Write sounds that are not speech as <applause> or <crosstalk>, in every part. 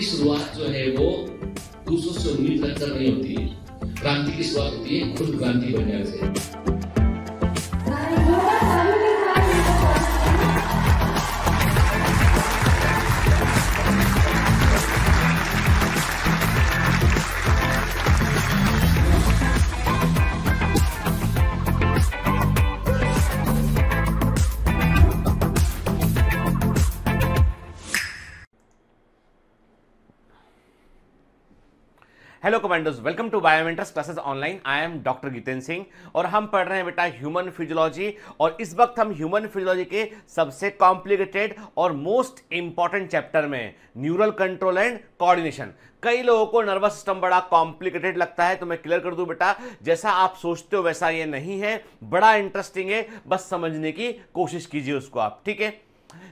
की शुरुआत जो है वो दूसरों से उम्मीद कर नहीं होती है क्रांति की शुरुआत होती है खुद क्रांति बनने से commandos welcome to biometrics classes online I am doctor Geeten Singh और हम पढ़ रहे हैं बेटा ह्यूमन फिजियोलॉजी और इस वक्त हम ह्यूमन फिजियोलॉजी के सबसे कॉम्प्लिकेटेड और मोस्ट इंपॉर्टेंट चैप्टर में न्यूरल कंट्रोल एंड कोऑर्डिनेशन कई लोगों को नर्वस सिस्टम बड़ा कॉम्प्लिकेटेड लगता है तो मैं क्लियर कर दूं बेटा जैसा आप सोचते हो वैसा ये नहीं है बड़ा इंटरेस्टिंग है बस समझने की कोशिश कीजिए उसको आप ठीक है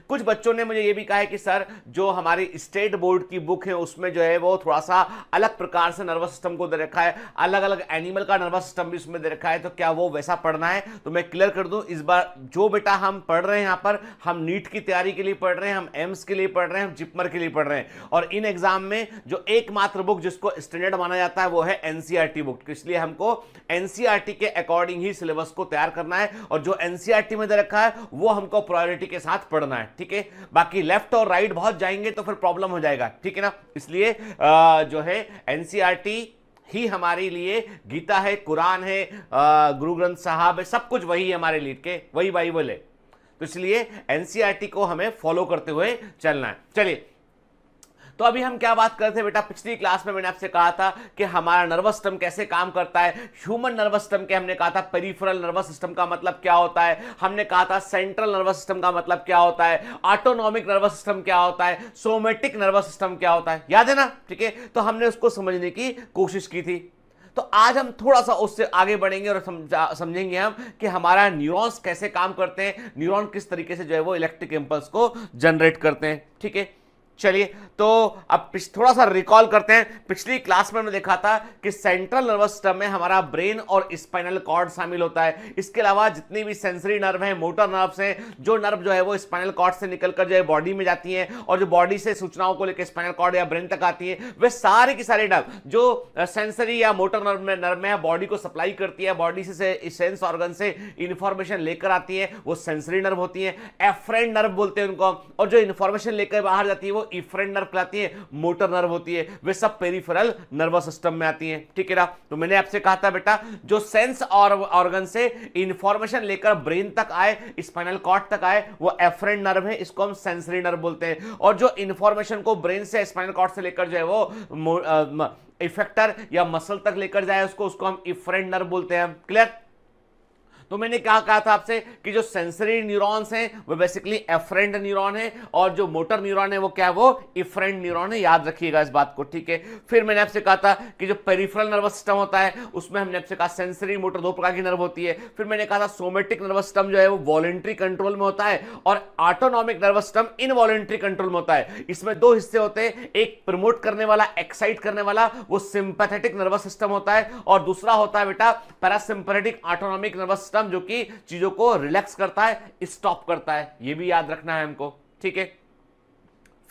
कुछ बच्चों ने मुझे ये भी कहा है कि सर जो हमारी स्टेट बोर्ड की बुक है उसमें जो है वो थोड़ा सा अलग प्रकार से नर्वस सिस्टम को दे रखा है अलग अलग एनिमल का नर्वस सिस्टम भी उसमें दे रखा है तो क्या वो वैसा पढ़ना है तो मैं क्लियर कर दूं इस बार जो बेटा हम पढ़ रहे हैं यहाँ पर हम नीट की तैयारी के लिए पढ़ रहे हैं हम एम्स के लिए पढ़ रहे हैं हम जिपमर के लिए पढ़ रहे हैं और इन एग्जाम में जो एकमात्र बुक जिसको स्टैंडर्ड माना जाता है वो है एनसीईआरटी बुक तो इसलिए हमको एनसीईआरटी के अकॉर्डिंग ही सिलेबस को तैयार करना है और जो एनसीईआरटी में दे रखा है वो हमको प्रायोरिटी के साथ पढ़ना है ठीक है बाकी लेफ्ट और राइट बहुत जाएंगे तो फिर प्रॉब्लम हो जाएगा ठीक है ना इसलिए जो है एनसीईआरटी e ही हमारे लिए गीता है कुरान है गुरु ग्रंथ साहब है सब कुछ वही है हमारे लिए के वही बाइबल है तो इसलिए एनसीईआरटी e को हमें फॉलो करते हुए चलना है चलिए तो अभी हम क्या बात कर रहे थे बेटा पिछली क्लास में मैंने आपसे कहा था कि हमारा नर्वस सिस्टम कैसे काम करता है ह्यूमन नर्वस सिस्टम के हमने कहा था पेरीफरल नर्वस सिस्टम का मतलब क्या होता है हमने कहा था सेंट्रल नर्वस सिस्टम का मतलब क्या होता है ऑटोनॉमिक नर्वस सिस्टम क्या होता है सोमेटिक नर्वस सिस्टम क्या होता है याद है ना ठीक है तो हमने उसको समझने की कोशिश की थी तो आज हम थोड़ा सा उससे आगे बढ़ेंगे और समझेंगे हम कि हमारा न्यूरॉन्स कैसे काम करते हैं न्यूरॉन किस तरीके से जो है वो इलेक्ट्रिक इंपल्स को जनरेट करते हैं ठीक है चलिए तो अब थोड़ा सा रिकॉल करते हैं पिछली क्लास में हमने देखा था कि सेंट्रल नर्वस सिस्टम में हमारा ब्रेन और स्पाइनल कॉर्ड शामिल होता है इसके अलावा जितनी भी सेंसरी नर्व हैं मोटर नर्व्स हैं जो नर्व जो है वो स्पाइनल कॉर्ड से निकलकर जो है बॉडी में जाती हैं और जो बॉडी से सूचनाओं को लेकर स्पाइनल कॉर्ड या ब्रेन तक आती है वे सारे की सारे नर्व जो सेंसरी या मोटर नर्व में नर्व में बॉडी को सप्लाई करती है बॉडी से सेंस ऑर्गन से इंफॉर्मेशन लेकर आती है वो सेंसरी नर्व होती है एफ्रेंड नर्व बोलते हैं उनको और जो इन्फॉर्मेशन लेकर बाहर जाती है वो इफ्रेंट नर्व कहलाती है मोटर नर्व होती है वे सब पेरीफेरल नर्वस सिस्टम में आती हैं ठीक है ना तो मैंने आपसे कहा था बेटा जो सेंस और ऑर्गन से इंफॉर्मेशन लेकर ब्रेन तक आए स्पाइनल कॉर्ड तक आए वो एफ्रेंट नर्व है इसको हम सेंसरी नर्व बोलते हैं और जो इंफॉर्मेशन को ब्रेन से स्पाइनल कॉर्ड से लेकर जो है वो इफेक्टर या मसल तक लेकर जाए उसको उसको हम इफ्रेंट नर्व बोलते हैं क्लियर तो मैंने कहा कहा था आपसे कि जो सेंसरी न्यूरॉन्स हैं वो बेसिकली एफरेंट न्यूरॉन है और जो मोटर न्यूरॉन है वो क्या है वो इफरेंट न्यूरॉन है याद रखिएगा इस बात को ठीक है फिर मैंने आपसे कहा था कि जो पेरीफ्रल नर्वस सिस्टम होता है उसमें हमने आपसे कहा सेंसरी मोटर दो प्रकार की नर्व होती है फिर मैंने कहा था सोमेटिक नर्वस सिस्टम जो है वो वॉलेंट्री कंट्रोल में होता है और autonomic nervous system involuntary control में होता है इसमें दो हिस्से होते हैं एक प्रमोट करने वाला एक्साइट करने वाला वो सिंपैथेटिक नर्वस सिस्टम होता है और दूसरा होता है बेटा parasympathetic autonomic nervous system system जो कि चीजों को रिलैक्स करता है स्टॉप करता है यह भी याद रखना है हमको ठीक है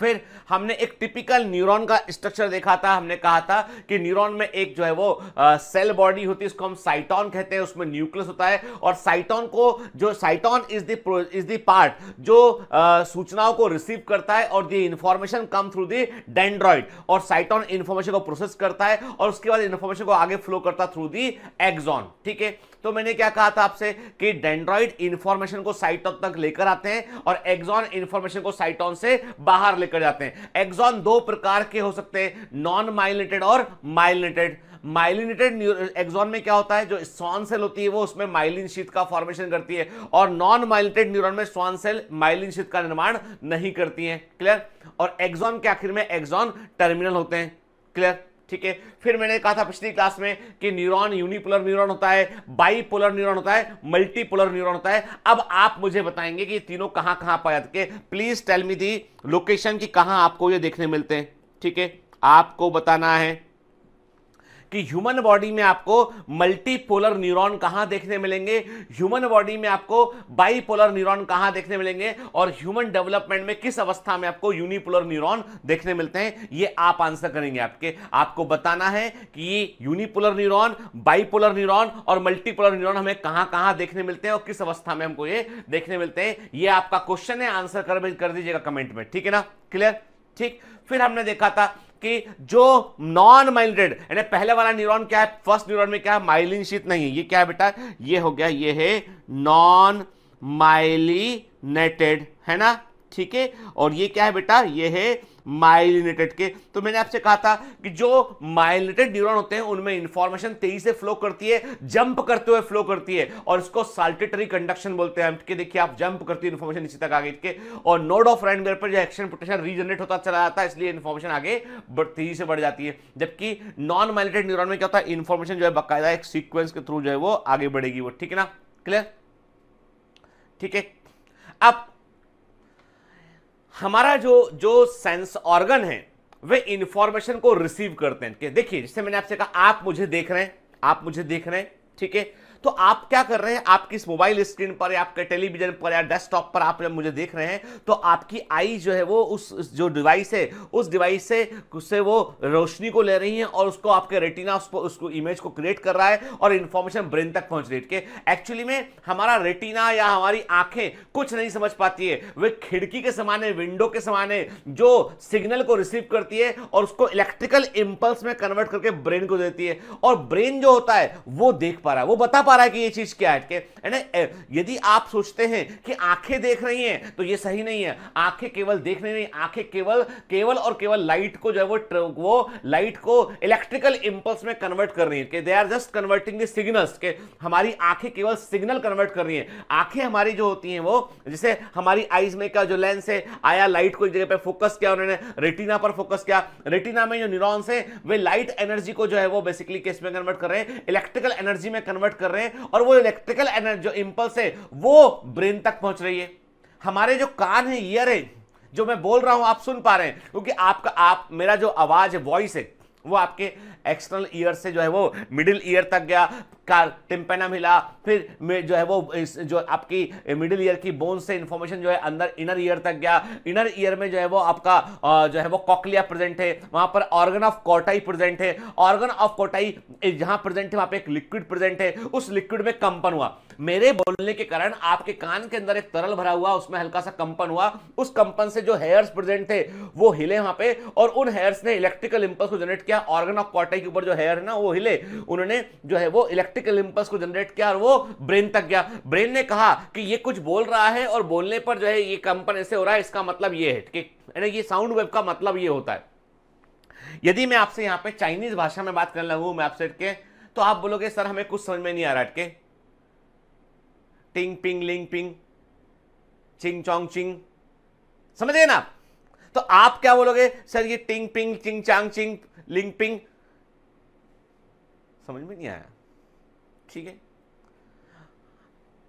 फिर हमने एक टिपिकल न्यूरॉन का स्ट्रक्चर देखा था हमने कहा था कि न्यूरॉन में एक जो है वो आ, सेल बॉडी होती है उसको हम साइटॉन कहते हैं उसमें न्यूक्लियस होता है और साइटॉन को जो cyton is the is the part जो आ, सूचनाओं को रिसीव करता है और the information come through the dendroid और साइटॉन इन्फॉर्मेशन को प्रोसेस करता है और उसके बाद इन्फॉर्मेशन को आगे फ्लो करता थ्रू दी एग्जॉन ठीक है तो मैंने क्या कहा था आपसे कि डेंड्रॉइड इंफॉर्मेशन को साइटॉन तक लेकर आते हैं और एक्सॉन इंफॉर्मेशन को साइटॉन से बाहर लेकर जाते हैं एक्सॉन दो प्रकार के हो सकते हैं नॉन माइलिनेटेड और माइलिनेटेड माइलिनेटेड एक्सॉन में क्या होता है जो स्वान सेल होती है वो उसमें माइलिन शीत का फॉर्मेशन करती है और नॉन माइलिनेटेड न्यूरॉन में स्वान सेल माइलिन शीत का निर्माण नहीं करती है क्लियर और एक्सॉन के आखिर में एक्सॉन टर्मिनल होते हैं क्लियर ठीक है फिर मैंने कहा था पिछली क्लास में कि न्यूरॉन यूनिपोलर न्यूरॉन होता है बाईपोलर न्यूरॉन होता है मल्टीपोलर न्यूरॉन होता है अब आप मुझे बताएंगे कि तीनों कहां कहां पाया जाते हैं please tell me the location की कहां आपको ये देखने मिलते हैं ठीक है आपको बताना है कि ह्यूमन बॉडी में आपको मल्टीपोलर न्यूरॉन कहां देखने मिलेंगे ह्यूमन बॉडी में आपको बाईपोलर न्यूरॉन कहां देखने मिलेंगे और ह्यूमन डेवलपमेंट में किस अवस्था में आपको यूनिपोलर न्यूरॉन देखने मिलते हैं ये आप आंसर करेंगे आपके आपको बताना है कि यूनिपोलर न्यूरॉन बाईपोलर न्यूरॉन और मल्टीपोलर न्यूरॉन हमें कहां कहां देखने मिलते हैं और किस अवस्था में हमको ये देखने मिलते हैं ये आपका क्वेश्चन है आंसर कर दीजिएगा कमेंट में ठीक है ना क्लियर ठीक फिर हमने देखा था कि जो नॉन माइलेटेड यानी पहले वाला न्यूरॉन क्या है फर्स्ट न्यूरॉन में क्या है माइलिन शीत नहीं है ये क्या है बेटा ये हो गया ये है नॉन माइलिनेटेड है ना ठीक है और ये क्या है बेटा ये है माइलिनेटेड के तो मैंने आपसे कहा था कि जो माइलिनेटेड न्यूरॉन होते हैं उनमें इंफॉर्मेशन तेजी से फ्लो करती है जंप करते हुए फ्लो करती है और इसको साल्टेटरी कंडक्शन बोलते हैं कि देखिए आप जंप करती है इन्फॉर्मेशन नीचे तक आगे के और नोड ऑफ रैंड पर जो एक्शन पोटेशन रीजनरेट होता चला जाता है इसलिए इन्फॉर्मेशन आगे तेजी से बढ़ जाती है जबकि नॉन माइलिनेटेड न्यूरोन में क्या होता है इन्फॉर्मेशन जो है बकायदा एक सीक्वेंस के थ्रू जो है वो आगे बढ़ेगी वो ठीक है ना क्लियर ठीक है अब हमारा जो जो सेंस ऑर्गन है वे इंफॉर्मेशन को रिसीव करते हैं देखिए जैसे मैंने आपसे कहा आप मुझे देख रहे हैं आप मुझे देख रहे हैं ठीक है तो आप क्या कर रहे हैं आपकी इस मोबाइल स्क्रीन पर या आपके टेलीविजन पर या डेस्कटॉप पर आप जब मुझे देख रहे हैं तो आपकी आई जो है वो उस जो डिवाइस है उस डिवाइस से उससे वो रोशनी को ले रही है और उसको आपके रेटिना उसको उसको इमेज को क्रिएट कर रहा है और इन्फॉर्मेशन ब्रेन तक पहुंच रही है एक्चुअली में हमारा रेटिना या हमारी आंखें कुछ नहीं समझ पाती है वे खिड़की के समान है विंडो के समान है जो सिग्नल को रिसीव करती है और उसको इलेक्ट्रिकल इंपल्स में कन्वर्ट करके ब्रेन को देती है और ब्रेन जो होता है वो देख पा रहा है वो बता पा रहा है कि ये चीज क्या है के यदि आप सोचते हैं कि आंखें देख रही हैं तो ये सही नहीं है आंखें केवल देख रही नहीं आंखें केवल केवल और केवल लाइट को जो है वो वो लाइट को इलेक्ट्रिकल इंपल्स में कन्वर्ट कर रही है कि they are just converting the signals के हमारी आंखें केवल सिग्नल कन्वर्ट कर रही है आंखें हमारी जो होती हैं वो जैसे हमारी आईज में का जो लेंस है आया लाइट को एक जगह पे फोकस किया उन्होंने रेटिना पर फोकस किया रेटिना में जो न्यूरॉन्स है वे लाइट एनर्जी को जो है वो बेसिकली किस में कन्वर्ट कर रहे हैं इलेक्ट्रिकल एनर्जी में कन्वर्ट कर रहे हैं रहे हैं और वो इलेक्ट्रिकल एनर्जी जो इम्पल्स है वो ब्रेन तक पहुंच रही है हमारे जो कान है ईयर है जो मैं बोल रहा हूं आप सुन पा रहे हैं क्योंकि आपका आप मेरा जो आवाज है वॉइस है वो आपके एक्सटर्नल ईयर से जो है वो मिडिल ईयर तक गया का टिम्पेना मिला फिर जो है वो जो आपकी मिडिल ईयर की बोन से इंफॉर्मेशन जो है अंदर इनर ईयर तक गया इनर ईयर में जो है वो आपका जो है वो कॉकलिया प्रेजेंट है वहां पर ऑर्गन ऑफ कोटाई प्रेजेंट है ऑर्गन ऑफ कोटाई जहां प्रेजेंट है वहां पर एक लिक्विड प्रेजेंट है उस लिक्विड में कंपन हुआ मेरे बोलने के कारण आपके कान के अंदर एक तरल भरा हुआ उसमें हल्का सा कंपन हुआ उस कंपन से जो हेयर्स प्रेजेंट थे वो हिले वहां पे और उन हेयर्स ने इलेक्ट्रिकल इंपल्स को जनरेट किया ऑर्गन ऑफ कोटाई के ऊपर जो हेयर है ना वो हिले उन्होंने जो है वो इलेक्ट्रिक इलेक्ट्रिकल इंपल्स को जनरेट किया और वो ब्रेन तक गया ब्रेन ने कहा कि ये कुछ बोल रहा है और बोलने पर जो है ये कंपन ऐसे हो रहा है इसका मतलब ये है कि यानी ये साउंड वेब का मतलब ये होता है यदि मैं आपसे यहाँ पे चाइनीज भाषा में बात करने लगू मैं आपसे के तो आप बोलोगे सर हमें कुछ समझ में नहीं आ रहा अटके टिंग पिंग लिंग पिंग चिंग चौंग चिंग समझे ना तो आप क्या बोलोगे सर ये टिंग पिंग चिंग चांग चिंग लिंग पिंग समझ में नहीं आया ठीक है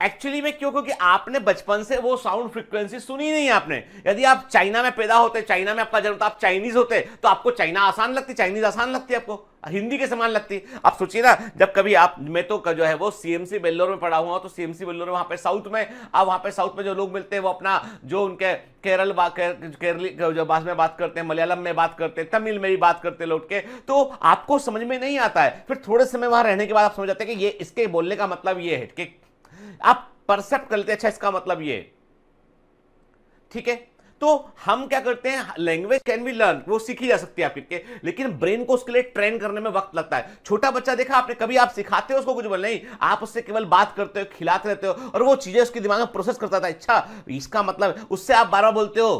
एक्चुअली में क्यों क्योंकि आपने बचपन से वो साउंड फ्रिक्वेंसी सुनी नहीं आपने यदि आप चाइना में पैदा होते चाइना में आपका जन्म था आप चाइनीज होते तो आपको चाइना आसान लगती चाइनीज आसान लगती आपको हिंदी के समान लगती आप सोचिए ना जब कभी आप मैं तो जो है वो सीएमसी बेल्लोर में पढ़ा हुआ तो सीएमसी बेल्लोर वहां पे साउथ में आप वहां पे साउथ में जो लोग मिलते हैं वो अपना जो उनके केरल केरली जो बात में बात करते हैं मलयालम में बात करते हैं तमिल में भी बात करते हैं लौट के तो आपको समझ में नहीं आता है फिर थोड़े समय वहाँ रहने के बाद आप समझ जाते हैं कि ये इसके बोलने का मतलब ये है कि आप परसेप्ट कर लेते अच्छा इसका मतलब ये ठीक है तो हम क्या करते हैं लैंग्वेज कैन बी लर्न वो सीखी जा सकती है आपके लेकिन ब्रेन को उसके लिए ट्रेन करने में वक्त लगता है छोटा बच्चा देखा आपने कभी आप सिखाते हो उसको कुछ बोल नहीं आप उससे केवल बात करते हो खिलाते रहते हो और वो चीजें उसके दिमाग में प्रोसेस करता था अच्छा इसका मतलब उससे आप बार बार बोलते हो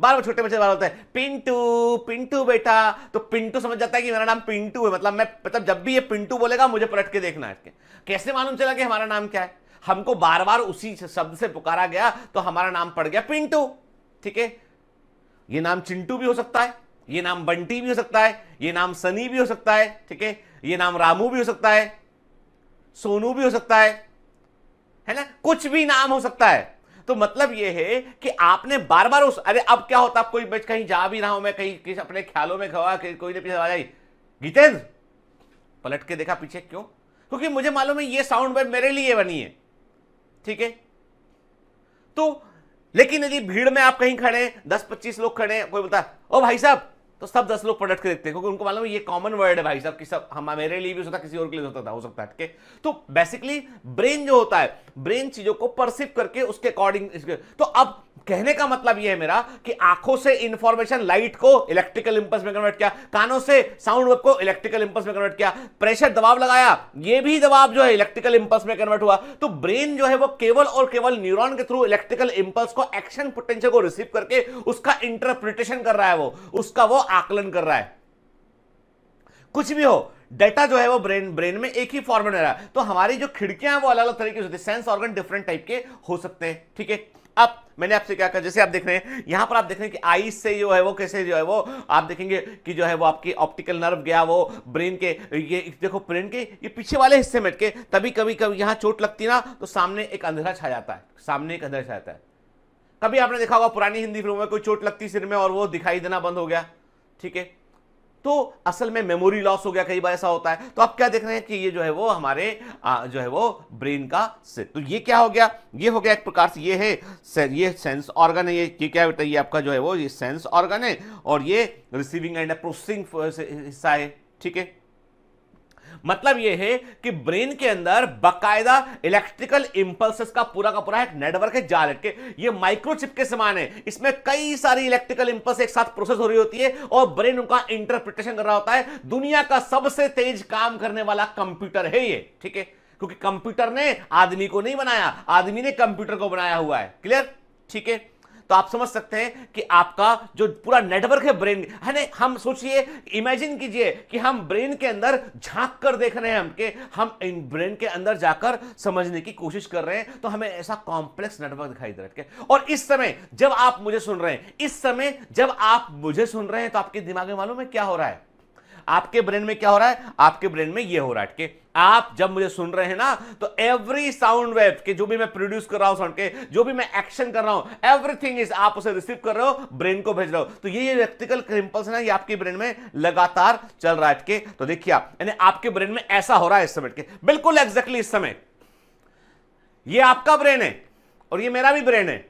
बार बार छोटे बच्चे बार बोलते हैं पिंटू पिंटू बेटा तो पिंटू समझ जाता है कि मेरा नाम पिंटू है मतलब मैं मतलब जब भी ये पिंटू बोलेगा मुझे पलट के देखना है कैसे मालूम चला कि हमारा नाम क्या है हमको बार बार उसी शब्द से पुकारा गया तो हमारा नाम पड़ गया पिंटू ठीक है ये नाम चिंटू भी हो सकता है ये नाम बंटी भी हो सकता है ये नाम सनी भी हो सकता है ठीक है ये नाम रामू भी हो सकता है सोनू भी हो सकता है है ना कुछ भी नाम हो सकता है तो मतलब ये है कि आपने बार बार उस अरे अब क्या होता कोई बच कहीं जा भी रहा हूं मैं कहीं किस अपने ख्यालों में खवा कोई ने पीछे आ जाई गीतेंद्र पलट के देखा पीछे क्यों क्योंकि मुझे मालूम है ये साउंड वेब मेरे लिए बनी है ठीक है तो लेकिन यदि भीड़ में आप कहीं खड़े हैं दस पच्चीस लोग खड़े हैं कोई बोलता ओ भाई साहब तो सब दस लोग के देखते हैं क्योंकि उनको मालूम है ये कॉमन वर्ड है भाई साहब कि सब हम मेरे लिए भी होता किसी और के लिए होता था हो सकता है ठीक है तो बेसिकली ब्रेन जो होता है ब्रेन चीजों को परसिव करके उसके अकॉर्डिंग तो अब कहने का मतलब यह है मेरा कि आंखों से इंफॉर्मेशन लाइट को इलेक्ट्रिकल इंपल्स में कन्वर्ट किया कानों से साउंड वेव को इलेक्ट्रिकल इंपल्स में कन्वर्ट किया प्रेशर दबाव लगाया ये भी दबाव जो है इलेक्ट्रिकल इंपल्स में कन्वर्ट हुआ तो ब्रेन जो है वो केवल और केवल न्यूरॉन के थ्रू इलेक्ट्रिकल इंपल्स को एक्शन पोटेंशियल को रिसीव करके उसका इंटरप्रिटेशन कर रहा है वो उसका वो आकलन कर रहा है कुछ भी हो डेटा जो है वो ब्रेन ब्रेन में एक ही फॉर्मेट में रहा है तो हमारी जो खिड़कियां वो अलग अलग तरीके से होती सेंस ऑर्गन डिफरेंट टाइप के हो सकते हैं ठीक है अब मैंने आपसे क्या कहा जैसे आप देख रहे हैं यहां पर आप देख रहे हैं कि आई से जो है वो कैसे जो है वो आप देखेंगे कि जो है वो आपकी ऑप्टिकल नर्व गया वो ब्रेन के ये देखो ब्रेन के ये पीछे वाले हिस्से में के तभी कभी कभी यहां चोट लगती ना तो सामने एक अंधेरा छा जाता है सामने एक अंधेरा छा जाता है कभी आपने देखा होगा पुरानी हिंदी फिल्मों में कोई चोट लगती सिर में और वो दिखाई देना बंद हो गया ठीक है तो असल में मेमोरी लॉस हो गया कई बार ऐसा होता है तो आप क्या देख रहे हैं कि ये जो है वो हमारे आ, जो है वो ब्रेन का से तो ये क्या हो गया ये हो गया एक प्रकार से ये है से, ये सेंस ऑर्गन है ये, ये क्या होता है ये आपका जो है वो ये सेंस ऑर्गन है और ये रिसीविंग एंड प्रोसेसिंग हिस्सा है ठीक है मतलब यह है कि ब्रेन के अंदर बाकायदा इलेक्ट्रिकल इंपल्स का पूरा का पूरा एक नेटवर्क है जाल के ये माइक्रोचिप के समान है इसमें कई सारी इलेक्ट्रिकल इंपल्स एक साथ प्रोसेस हो रही होती है और ब्रेन उनका इंटरप्रिटेशन कर रहा होता है दुनिया का सबसे तेज काम करने वाला कंप्यूटर है ये ठीक है क्योंकि कंप्यूटर ने आदमी को नहीं बनाया आदमी ने कंप्यूटर को बनाया हुआ है क्लियर ठीक है तो आप समझ सकते हैं कि आपका जो पूरा नेटवर्क है ब्रेन है ना हम सोचिए इमेजिन कीजिए कि हम ब्रेन के अंदर झांक कर देख रहे हैं हम के हम इन ब्रेन के अंदर जाकर समझने की कोशिश कर रहे हैं तो हमें ऐसा कॉम्प्लेक्स नेटवर्क दिखाई दे रहा है और इस समय जब आप मुझे सुन रहे हैं इस समय जब आप मुझे सुन रहे हैं तो आपके दिमाग में मालूम है क्या हो रहा है आपके ब्रेन में क्या हो रहा है आपके ब्रेन में ये हो रहा है कि आप जब मुझे सुन रहे हैं ना तो एवरी साउंड वेव के जो भी मैं प्रोड्यूस कर रहा हूं साउंड के जो भी मैं एक्शन कर रहा हूं एवरीथिंग इज आप उसे रिसीव कर रहे हो ब्रेन को भेज रहे हो तो ये इलेक्ट्रिकल इम्पल्स ना ये आपके ब्रेन में लगातार चल रहा है के तो देखिए आप यानी आपके ब्रेन में ऐसा हो रहा है इस समय के बिल्कुल एग्जैक्टली exactly इस समय ये आपका ब्रेन है और ये मेरा भी ब्रेन है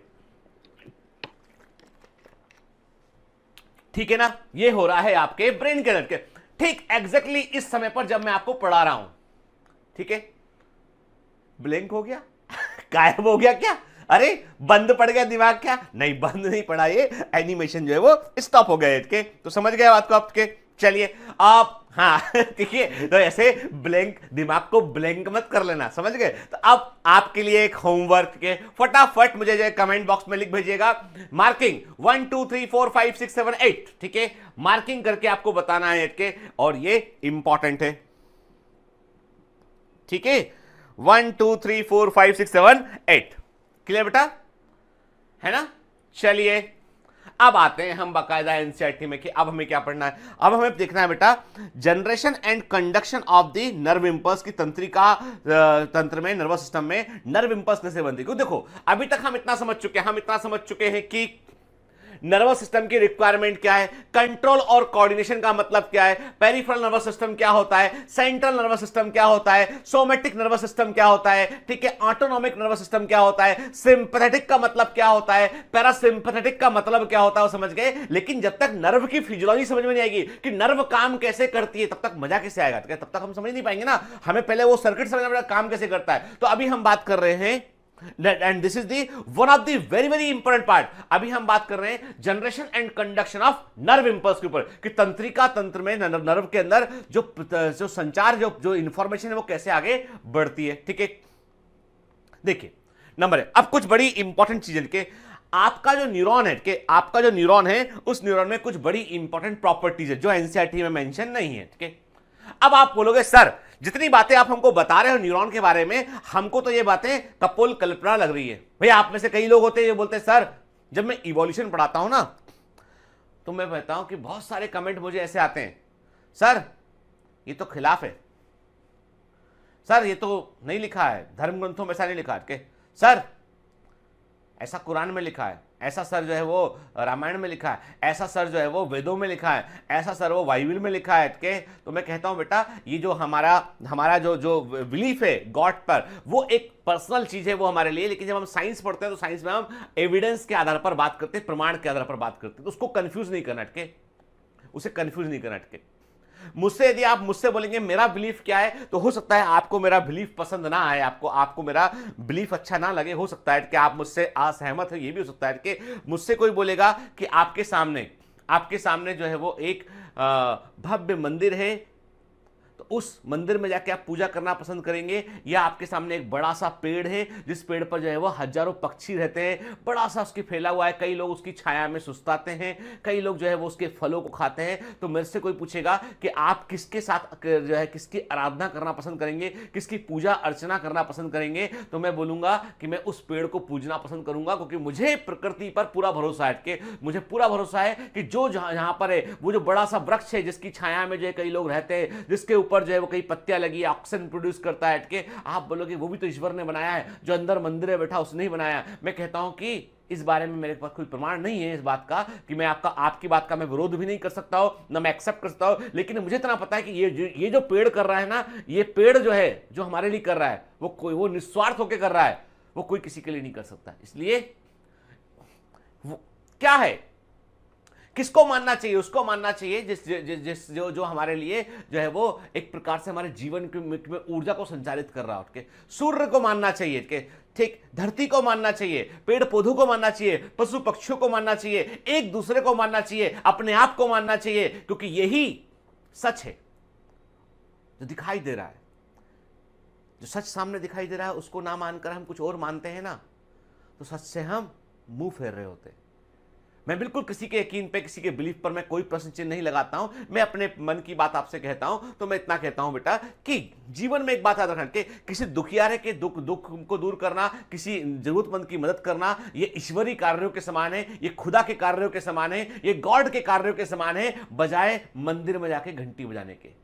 ठीक है ना ये हो रहा है आपके ब्रेन के अंदर के ठीक एग्जैक्टली exactly इस समय पर जब मैं आपको पढ़ा रहा हूं ठीक है ब्लैंक हो गया <laughs> गायब हो गया क्या अरे बंद पड़ गया दिमाग क्या नहीं बंद नहीं पड़ा ये एनिमेशन जो है वो स्टॉप हो गए तो समझ गया बात को आपके चलिए आप हाँ ठीक <laughs> है तो ऐसे ब्लैंक दिमाग को ब्लैंक मत कर लेना समझ गए तो अब आपके लिए एक होमवर्क के फटाफट मुझे जो कमेंट बॉक्स में लिख भेजिएगा marking one two three four five six seven eight ठीक है मार्किंग करके आपको बताना है के और ये इंपॉर्टेंट है ठीक है one two three four five six seven eight clear बेटा है ना चलिए अब आते हैं हम बाकायदा एनसीआरटी में कि अब हमें क्या पढ़ना है अब हमें देखना है बेटा generation and conduction of the nerve impulse की तंत्रिका तंत्र में नर्वस सिस्टम में नर्व इंपल्स कैसे बनती क्यों देखो अभी तक हम इतना समझ चुके हैं हम इतना समझ चुके हैं कि नर्वस सिस्टम की रिक्वायरमेंट क्या है कंट्रोल और कोऑर्डिनेशन का मतलब क्या है पेरिफेरल नर्वस सिस्टम क्या होता है सेंट्रल नर्वस सिस्टम क्या होता है सोमेटिक नर्वस सिस्टम क्या होता है ठीक है ऑटोनॉमिक नर्वस सिस्टम क्या होता है सिंपथेटिक का मतलब क्या होता है पैरासिंपथेटिक का मतलब क्या होता है वो समझ गए लेकिन जब तक नर्व की फिजियोलॉजी समझ में नहीं आएगी कि नर्व काम कैसे करती है तब तक मजा कैसे आएगा तब तक हम समझ नहीं पाएंगे ना हमें पहले वो सर्किट समझना पड़ेगा काम कैसे करता है तो अभी हम बात कर रहे हैं and this is the one of the very very important part अभी हम बात कर रहे हैं generation and conduction of nerve impulse के ऊपर कि तंत्रिका तंत्र में नर्व के अंदर जो जो संचार जो जो इंफॉर्मेशन है वो कैसे आगे बढ़ती है ठीक है देखिए नंबर है अब कुछ बड़ी इंपॉर्टेंट चीजें के आपका जो न्यूरॉन है के आपका जो न्यूरॉन है उस न्यूरॉन में कुछ बड़ी इंपॉर्टेंट प्रॉपर्टीज है जो एनसीआरटी में मेंशन नहीं है ठीक है अब आप बोलोगे सर जितनी बातें आप हमको बता रहे हो न्यूरॉन के बारे में हमको तो ये बातें कपोल कल्पना लग रही है भैया आप में से कई लोग होते हैं जो बोलते हैं सर जब मैं इवोल्यूशन पढ़ाता हूं ना तो मैं कहता हूं कि बहुत सारे कमेंट मुझे ऐसे आते हैं सर ये तो खिलाफ है सर ये तो नहीं लिखा है धर्म ग्रंथों में ऐसा नहीं लिखा है के सर ऐसा कुरान में लिखा है ऐसा सर जो है वो रामायण में लिखा है ऐसा सर जो है वो वेदों में लिखा है ऐसा सर वो बाइबिल में लिखा है के तो मैं कहता हूँ बेटा ये जो हमारा हमारा जो जो बिलीफ है गॉड पर वो एक पर्सनल चीज़ है वो हमारे लिए लेकिन जब हम साइंस पढ़ते हैं तो साइंस में हम एविडेंस के आधार पर बात करते हैं प्रमाण के आधार पर बात करते हैं तो उसको कन्फ्यूज़ नहीं करना अटके उसे कन्फ्यूज़ नहीं करना अटके मुझसे यदि आप मुझसे बोलेंगे मेरा बिलीफ क्या है तो हो सकता है आपको मेरा बिलीफ पसंद ना आए आपको आपको मेरा बिलीफ अच्छा ना लगे हो सकता है कि आप मुझसे असहमत हो ये भी हो सकता है कि मुझसे कोई बोलेगा कि आपके सामने आपके सामने जो है वो एक भव्य मंदिर है उस मंदिर में जाके आप पूजा करना पसंद करेंगे या आपके सामने एक बड़ा सा पेड़ है जिस पेड़ पर जो है वह हजारों पक्षी रहते हैं बड़ा सा उसकी फैला हुआ है कई लोग उसकी छाया में सुस्ताते हैं कई लोग जो है वो उसके फलों को खाते हैं तो मेरे से कोई पूछेगा कि आप किसके साथ जो है किसकी आराधना करना पसंद करेंगे किसकी पूजा अर्चना करना पसंद करेंगे तो मैं बोलूंगा कि मैं उस पेड़ को पूजना पसंद करूंगा क्योंकि मुझे प्रकृति पर पूरा भरोसा है कि मुझे पूरा भरोसा है कि जो जहां पर है वो जो बड़ा सा वृक्ष है जिसकी छाया में जो है कई लोग रहते हैं जिसके ऊपर ऊपर जो है वो कई पत्तियां लगी ऑक्सीजन प्रोड्यूस करता है अटके आप बोलोगे वो भी तो ईश्वर ने बनाया है जो अंदर मंदिर में बैठा उसने ही बनाया मैं कहता हूं कि इस बारे में मेरे पास कोई प्रमाण नहीं है इस बात का कि मैं आपका आपकी बात का मैं विरोध भी नहीं कर सकता हूं ना मैं एक्सेप्ट कर सकता हूं लेकिन मुझे इतना पता है कि ये ये जो पेड़ कर रहा है ना ये पेड़ जो है जो हमारे लिए कर रहा है वो कोई वो निस्वार्थ होकर कर रहा है वो कोई किसी के लिए नहीं कर सकता इसलिए क्या है किसको मानना चाहिए उसको मानना चाहिए जिस जिस, जिस जो जो हमारे लिए जो है वो एक प्रकार से हमारे जीवन में ऊर्जा को संचालित कर रहा है सूर्य को मानना चाहिए के ठीक धरती को मानना चाहिए पेड़ पौधों को मानना चाहिए पशु पक्षियों को मानना चाहिए एक दूसरे को मानना चाहिए अपने आप को मानना चाहिए क्योंकि यही सच है जो दिखाई दे रहा है जो सच सामने दिखाई दे रहा है उसको ना मानकर हम कुछ और मानते हैं ना तो सच से हम मुंह फेर रहे होते हैं मैं बिल्कुल किसी के यकीन पे किसी के बिलीफ पर मैं कोई प्रश्न चिन्ह नहीं लगाता हूं मैं अपने मन की बात आपसे कहता हूं तो मैं इतना कहता हूं बेटा कि जीवन में एक बात याद रखना कि किसी दुखियारे के दुख दुख को दूर करना किसी जरूरतमंद की मदद करना ये ईश्वरीय कार्यों के समान है ये खुदा के कार्यों के समान है ये गॉड के कार्यों के समान है बजाय मंदिर में जाके घंटी बजाने के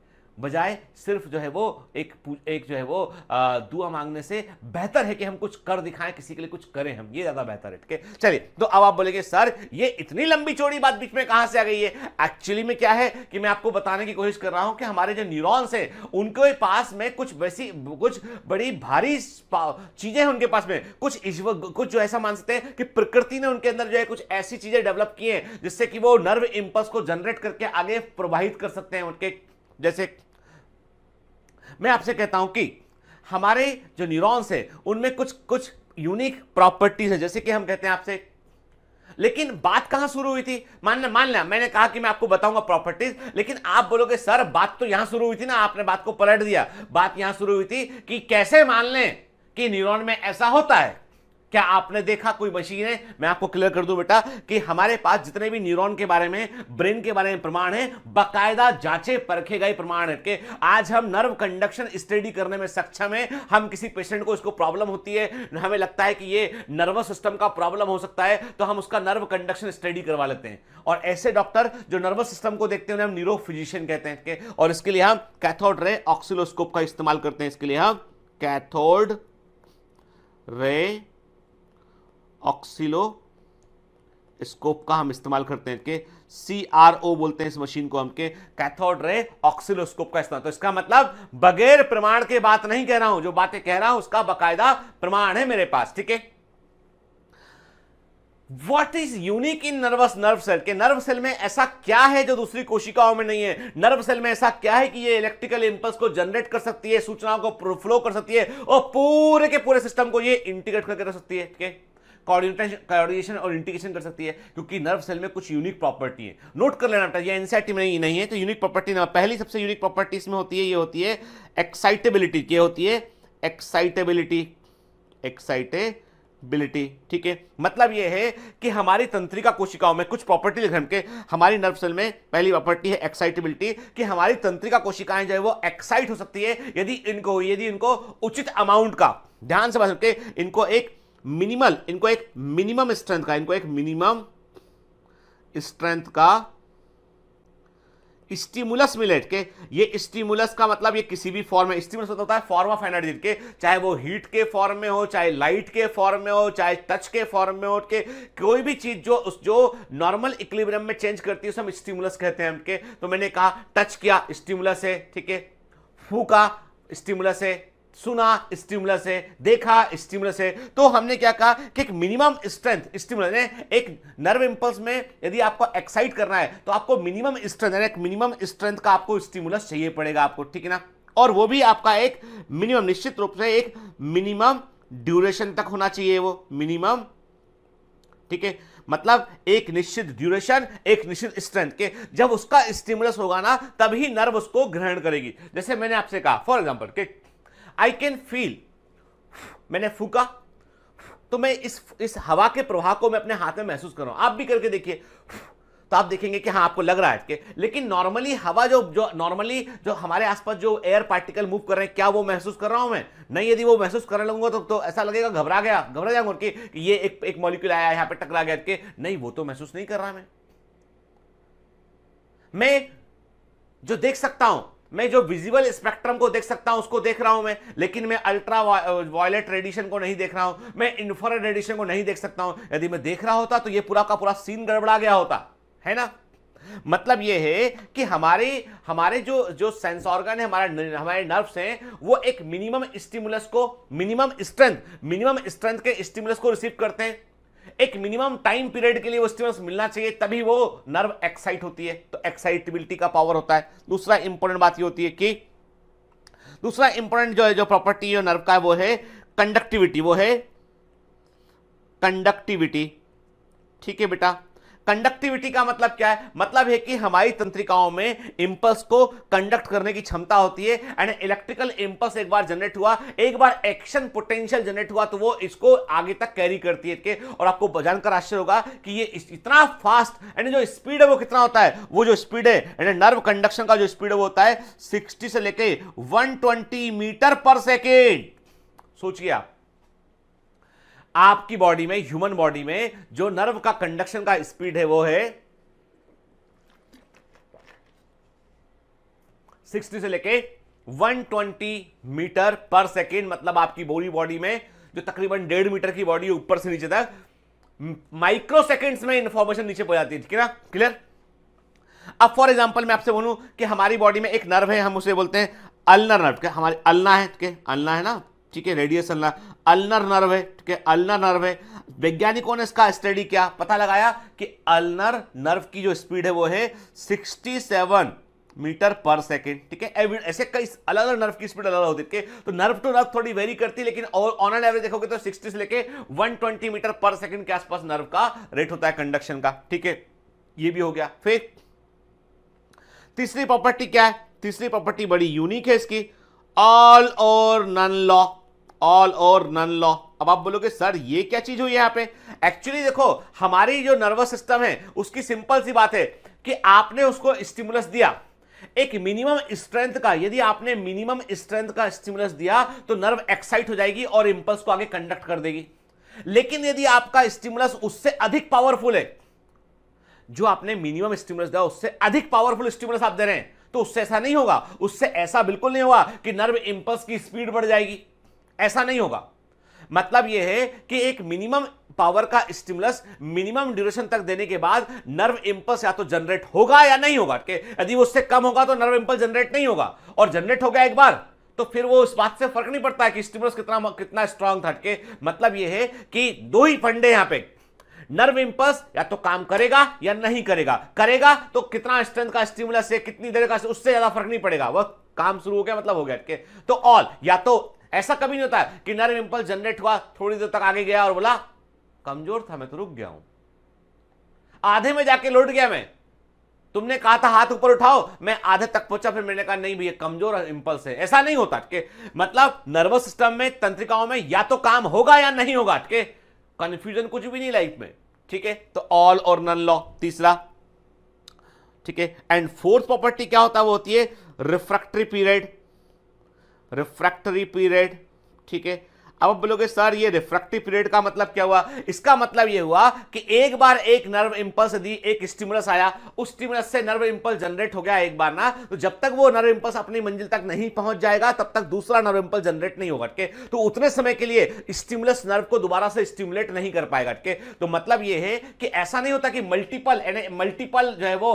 बजाय सिर्फ जो है वो एक एक जो है वो आ, दुआ मांगने से बेहतर है कि हम कुछ कर दिखाएं किसी के लिए कुछ करें हम ये ज़्यादा बेहतर है ठीक है चलिए तो अब आप बोलेंगे सर ये इतनी लंबी चौड़ी बात बीच में कहां से आ गई है एक्चुअली में क्या है कि मैं आपको बताने की कोशिश कर रहा हूं कि हमारे जो न्यूरोन्स हैं उनके पास में कुछ वैसी कुछ बड़ी भारी चीज़ें हैं उनके पास में कुछ कुछ जो ऐसा मान सकते हैं कि प्रकृति ने उनके अंदर जो है कुछ ऐसी चीज़ें डेवलप की हैं जिससे कि वो नर्व इम्पल्स को जनरेट करके आगे प्रवाहित कर सकते हैं उनके जैसे मैं आपसे कहता हूं कि हमारे जो न्यूरॉन्स है उनमें कुछ कुछ यूनिक प्रॉपर्टीज है जैसे कि हम कहते हैं आपसे लेकिन बात कहां शुरू हुई थी मानना मान लिया मैंने कहा कि मैं आपको बताऊंगा प्रॉपर्टीज लेकिन आप बोलोगे सर बात तो यहां शुरू हुई थी ना आपने बात को पलट दिया बात यहां शुरू हुई थी कि कैसे मान लें कि न्यूरॉन में ऐसा होता है क्या आपने देखा कोई मशीन है मैं आपको क्लियर कर दूं बेटा कि हमारे पास जितने भी न्यूरॉन के बारे में ब्रेन के बारे में प्रमाण है बकायदा जांचे परखे गए प्रमाण है कि आज हम नर्व कंडक्शन स्टडी करने में सक्षम है हम किसी पेशेंट को इसको प्रॉब्लम होती है हमें लगता है कि ये नर्वस सिस्टम का प्रॉब्लम हो सकता है तो हम उसका नर्व कंडक्शन स्टडी करवा लेते हैं और ऐसे डॉक्टर जो नर्वस सिस्टम को देखते हैं उन्हें हम न्यूरो फिजिशियन कहते हैं और इसके लिए हम कैथोड रे ऑक्सिलोस्कोप का इस्तेमाल करते हैं इसके लिए हम कैथोड रे ऑक्सीलो स्कोप का हम इस्तेमाल करते हैं कि सी आर ओ बोलते हैं इस मशीन को हम के कैथोड रे ऑक्सीलोस्कोप का इस्तेमाल तो इसका मतलब बगैर प्रमाण के बात नहीं कह रहा हूं जो बातें कह रहा हूं उसका बकायदा प्रमाण है मेरे पास ठीक है what is unique in nervous nerve cell के नर्व सेल में ऐसा क्या है जो दूसरी कोशिकाओं में नहीं है नर्व सेल में ऐसा क्या है कि ये इलेक्ट्रिकल इंपल्स को जनरेट कर सकती है सूचनाओं को फ्लो कर सकती है और पूरे के पूरे सिस्टम को ये इंटीग्रेट करके रख सकती है ठीक है कोऑर्डिनेशन और इंटीग्रेशन कर सकती है क्योंकि नर्व सेल में कुछ यूनिक प्रॉपर्टी है नोट कर लेना बेटा ये एनसीआरटी में नहीं, नहीं है तो यूनिक प्रॉपर्टी ना पहली सबसे यूनिक प्रॉपर्टी इसमें होती है ये होती है एक्साइटेबिलिटी क्या होती है एक्साइटेबिलिटी एक्साइटेबिलिटी ठीक है मतलब यह है कि हमारी तंत्रिका कोशिकाओं में कुछ प्रॉपर्टी लिख के हमारी नर्व सेल में पहली प्रॉपर्टी है एक्साइटेबिलिटी कि हमारी तंत्रिका कोशिकाएं जो है वो एक्साइट हो सकती है यदि इनको यदि इनको उचित अमाउंट का ध्यान से बात करके इनको एक मिनिमल इनको एक मिनिमम स्ट्रेंथ का इनको एक मिनिमम स्ट्रेंथ का स्टिमुलस मिले के ये स्टिमुलस का मतलब ये किसी भी फॉर्म में स्टिमुलस मतलब होता है फॉर्म ऑफ एनर्जी के चाहे वो हीट के फॉर्म में हो चाहे लाइट के फॉर्म में हो चाहे टच के फॉर्म में हो के कोई भी चीज जो उस जो नॉर्मल इक्लिब्रियम में चेंज करती है उसे हम स्टिमुलस कहते हैं हम के तो मैंने कहा टच किया स्टिमुलस है ठीक है फूका स्टिमुलस है सुना स्टिमुलस है देखा स्टिमुलस है तो हमने क्या कहा कि एक मिनिमम स्ट्रेंथ स्टिमुलस एक नर्व इंपल्स में यदि आपको एक्साइट करना है तो आपको मिनिमम स्ट्रेंथ एक मिनिमम स्ट्रेंथ का आपको स्टिमुलस चाहिए पड़ेगा आपको ठीक है ना और वो भी आपका एक मिनिमम निश्चित रूप से एक मिनिमम ड्यूरेशन तक होना चाहिए वो मिनिमम ठीक है मतलब एक निश्चित ड्यूरेशन एक निश्चित स्ट्रेंथ के जब उसका स्टिमुलस होगा ना तभी नर्व उसको ग्रहण करेगी जैसे मैंने आपसे कहा for example I can feel मैंने फूका तो मैं इस इस हवा के प्रवाह को मैं अपने हाथ में महसूस कर रहा हूं आप भी करके देखिए तो आप देखेंगे कि हाँ आपको लग रहा है कि लेकिन नॉर्मली हवा जो जो नॉर्मली जो हमारे आसपास जो एयर पार्टिकल मूव कर रहे हैं क्या वो महसूस कर रहा हूं मैं नहीं यदि वो महसूस करने लगूंगा तो, तो ऐसा लगेगा घबरा गया घबरा जाऊंगा कि, कि ये एक एक मॉलिक्यूल आया यहां पे टकरा गया कि नहीं वो तो महसूस नहीं कर रहा मैं मैं जो देख सकता हूं मैं जो विजिबल स्पेक्ट्रम को देख सकता हूं उसको देख रहा हूं मैं लेकिन मैं अल्ट्रा वायलेट रेडिएशन को नहीं देख रहा हूं मैं इंफ्रारेड रेडिएशन को नहीं देख सकता हूं यदि मैं देख रहा होता तो ये पूरा का पूरा सीन गड़बड़ा गया होता है ना मतलब ये है कि हमारे हमारे जो जो सेंस ऑर्गन है हमारे हमारे नर्व्स हैं वो एक मिनिमम स्टिमुलस को मिनिमम स्ट्रेंथ मिनिमम स्ट्रेंथ के स्टिमुलस को रिसीव करते हैं एक मिनिमम टाइम पीरियड के लिए वो स्टिमुलस मिलना चाहिए तभी वो नर्व एक्साइट होती है तो एक्साइटेबिलिटी का पावर होता है दूसरा इंपॉर्टेंट बात ये होती है कि दूसरा इंपॉर्टेंट जो है जो प्रॉपर्टी है नर्व का वो है कंडक्टिविटी वो है कंडक्टिविटी ठीक है बेटा कंडक्टिविटी का मतलब क्या है मतलब है कि हमारी तंत्रिकाओं में इंपल्स को कंडक्ट करने की क्षमता होती है एंड इलेक्ट्रिकल इंपल्स एक बार जनरेट हुआ एक बार एक्शन पोटेंशियल जनरेट हुआ तो वो इसको आगे तक कैरी करती है के और आपको जानकर आश्चर्य होगा कि ये इतना फास्ट एंड जो स्पीड है वो कितना होता है वो जो स्पीड है एंड नर्व कंडक्शन का जो स्पीड है वो होता है सिक्सटी से लेके वन मीटर पर सेकेंड सोचिए आप आपकी बॉडी में ह्यूमन बॉडी में जो नर्व का कंडक्शन का स्पीड है वो है 60 से लेके 120 मीटर पर सेकेंड मतलब आपकी बोरी बॉडी में जो तकरीबन डेढ़ मीटर की बॉडी ऊपर से नीचे तक माइक्रो सेकेंड्स में इंफॉर्मेशन नीचे पड़ जाती है ठीक है ना क्लियर अब फॉर एग्जाम्पल मैं आपसे बोलूं कि हमारी बॉडी में एक नर्व है हम उसे बोलते हैं अल्नर नर्व क्या हमारे अल्ना है क्या अल्ना है ना ठीक है रेडियस अल्ना अल्नर नर्व है ठीक है अल्नर नर्व है वैज्ञानिकों ने इसका स्टडी किया पता लगाया कि अल्नर नर्व की जो स्पीड है वो है 67 मीटर पर सेकेंड ठीक है ऐसे कई अलग अलग नर्व की स्पीड अलग होती है तो नर्व टू नर्व थोड़ी वेरी करती है लेकिन ऑन एन एवरेज देखोगे तो 60 से लेके 120 मीटर पर सेकेंड के आसपास नर्व का रेट होता है कंडक्शन का ठीक है ये भी हो गया फिर तीसरी प्रॉपर्टी क्या है तीसरी प्रॉपर्टी बड़ी यूनिक है इसकी all or none law all or none law अब आप बोलोगे सर ये क्या चीज हुई यहाँ पे एक्चुअली देखो हमारी जो नर्वस सिस्टम है उसकी सिंपल सी बात है कि आपने उसको स्टिमुलस दिया एक मिनिमम स्ट्रेंथ का यदि आपने मिनिमम स्ट्रेंथ का स्टिमुलस दिया तो नर्व एक्साइट हो जाएगी और इंपल्स को आगे कंडक्ट कर देगी लेकिन यदि आपका स्टिमुलस उससे अधिक पावरफुल है जो आपने मिनिमम स्टिमुलस दिया उससे अधिक पावरफुल स्टिमुलस आप दे रहे हैं तो उससे ऐसा नहीं होगा उससे ऐसा बिल्कुल नहीं होगा कि नर्व इंपल्स की स्पीड बढ़ जाएगी ऐसा नहीं होगा मतलब यह है कि एक मिनिमम पावर का स्टिमुलस मिनिमम ड्यूरेशन तक देने के बाद नर्व इंपल्स या तो जनरेट होगा या नहीं होगा कि यदि उससे कम होगा तो नर्व इंपल्स जनरेट नहीं होगा और जनरेट हो गया एक बार तो फिर वो इस बात से फर्क नहीं पड़ता है कि स्टिमुलस कितना कितना स्ट्रांग था के मतलब यह है कि दो ही फंडे यहां पे नर्व इंपल्स या तो काम करेगा या नहीं करेगा करेगा तो कितना स्ट्रेंथ का स्टिमुलस है कितनी देर का उससे ज्यादा फर्क नहीं पड़ेगा वह काम शुरू हो गया मतलब हो गया के तो ऑल या तो ऐसा कभी नहीं होता कि नर इंपल्स जनरेट हुआ थोड़ी देर तक आगे गया और बोला कमजोर था मैं तो रुक गया हूं आधे में जाके लौट गया मैं तुमने कहा था हाथ ऊपर उठाओ मैं आधे तक पहुंचा फिर मैंने कहा नहीं भैया कमजोर इंपल्स है ऐसा नहीं होता के मतलब नर्वस सिस्टम में तंत्रिकाओं में या तो काम होगा या नहीं होगा अटके कंफ्यूजन कुछ भी नहीं लाइफ में ठीक है तो ऑल और नन लॉ तीसरा ठीक है एंड फोर्थ प्रॉपर्टी क्या होता है वो होती है रिफ्रैक्टरी पीरियड रिफ्रैक्टरी पीरियड ठीक है अब आप बोलोगे सर ये रिफ्रैक्टिव पीरियड का मतलब क्या हुआ इसका मतलब ये हुआ कि एक बार एक नर्व इंपल्स दी एक स्टिमुलस आया उस स्टिमुलस से नर्व इंपल्स जनरेट हो गया एक बार ना तो जब तक वो नर्व इंपल्स अपनी मंजिल तक नहीं पहुंच जाएगा तब तक दूसरा नर्व इंपल्स जनरेट नहीं होगा के तो उतने समय के लिए स्टिमुलस नर्व को दोबारा से स्टिमुलेट नहीं कर पाएगा के तो मतलब ये है कि ऐसा नहीं होता कि मल्टीपल मल्टीपल जो है वो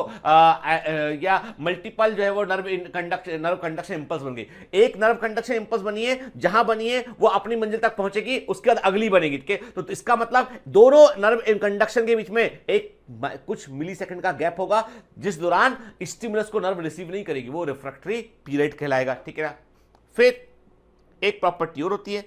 या मल्टीपल जो है वो nerve conduction nerve conduction impulse बन गई एक नर्व कंडक्शन इंपल्स बनी है जहां बनी है वो अपनी मंजिल मंजिल तक पहुंचेगी उसके बाद अगली बनेगी ठीक है तो, तो इसका मतलब दोनों नर्व कंडक्शन के बीच में एक कुछ मिली सेकंड का गैप होगा जिस दौरान स्टिमुलस को नर्व रिसीव नहीं करेगी वो रिफ्रैक्टरी पीरियड कहलाएगा ठीक है ना फिर एक प्रॉपर्टी और होती है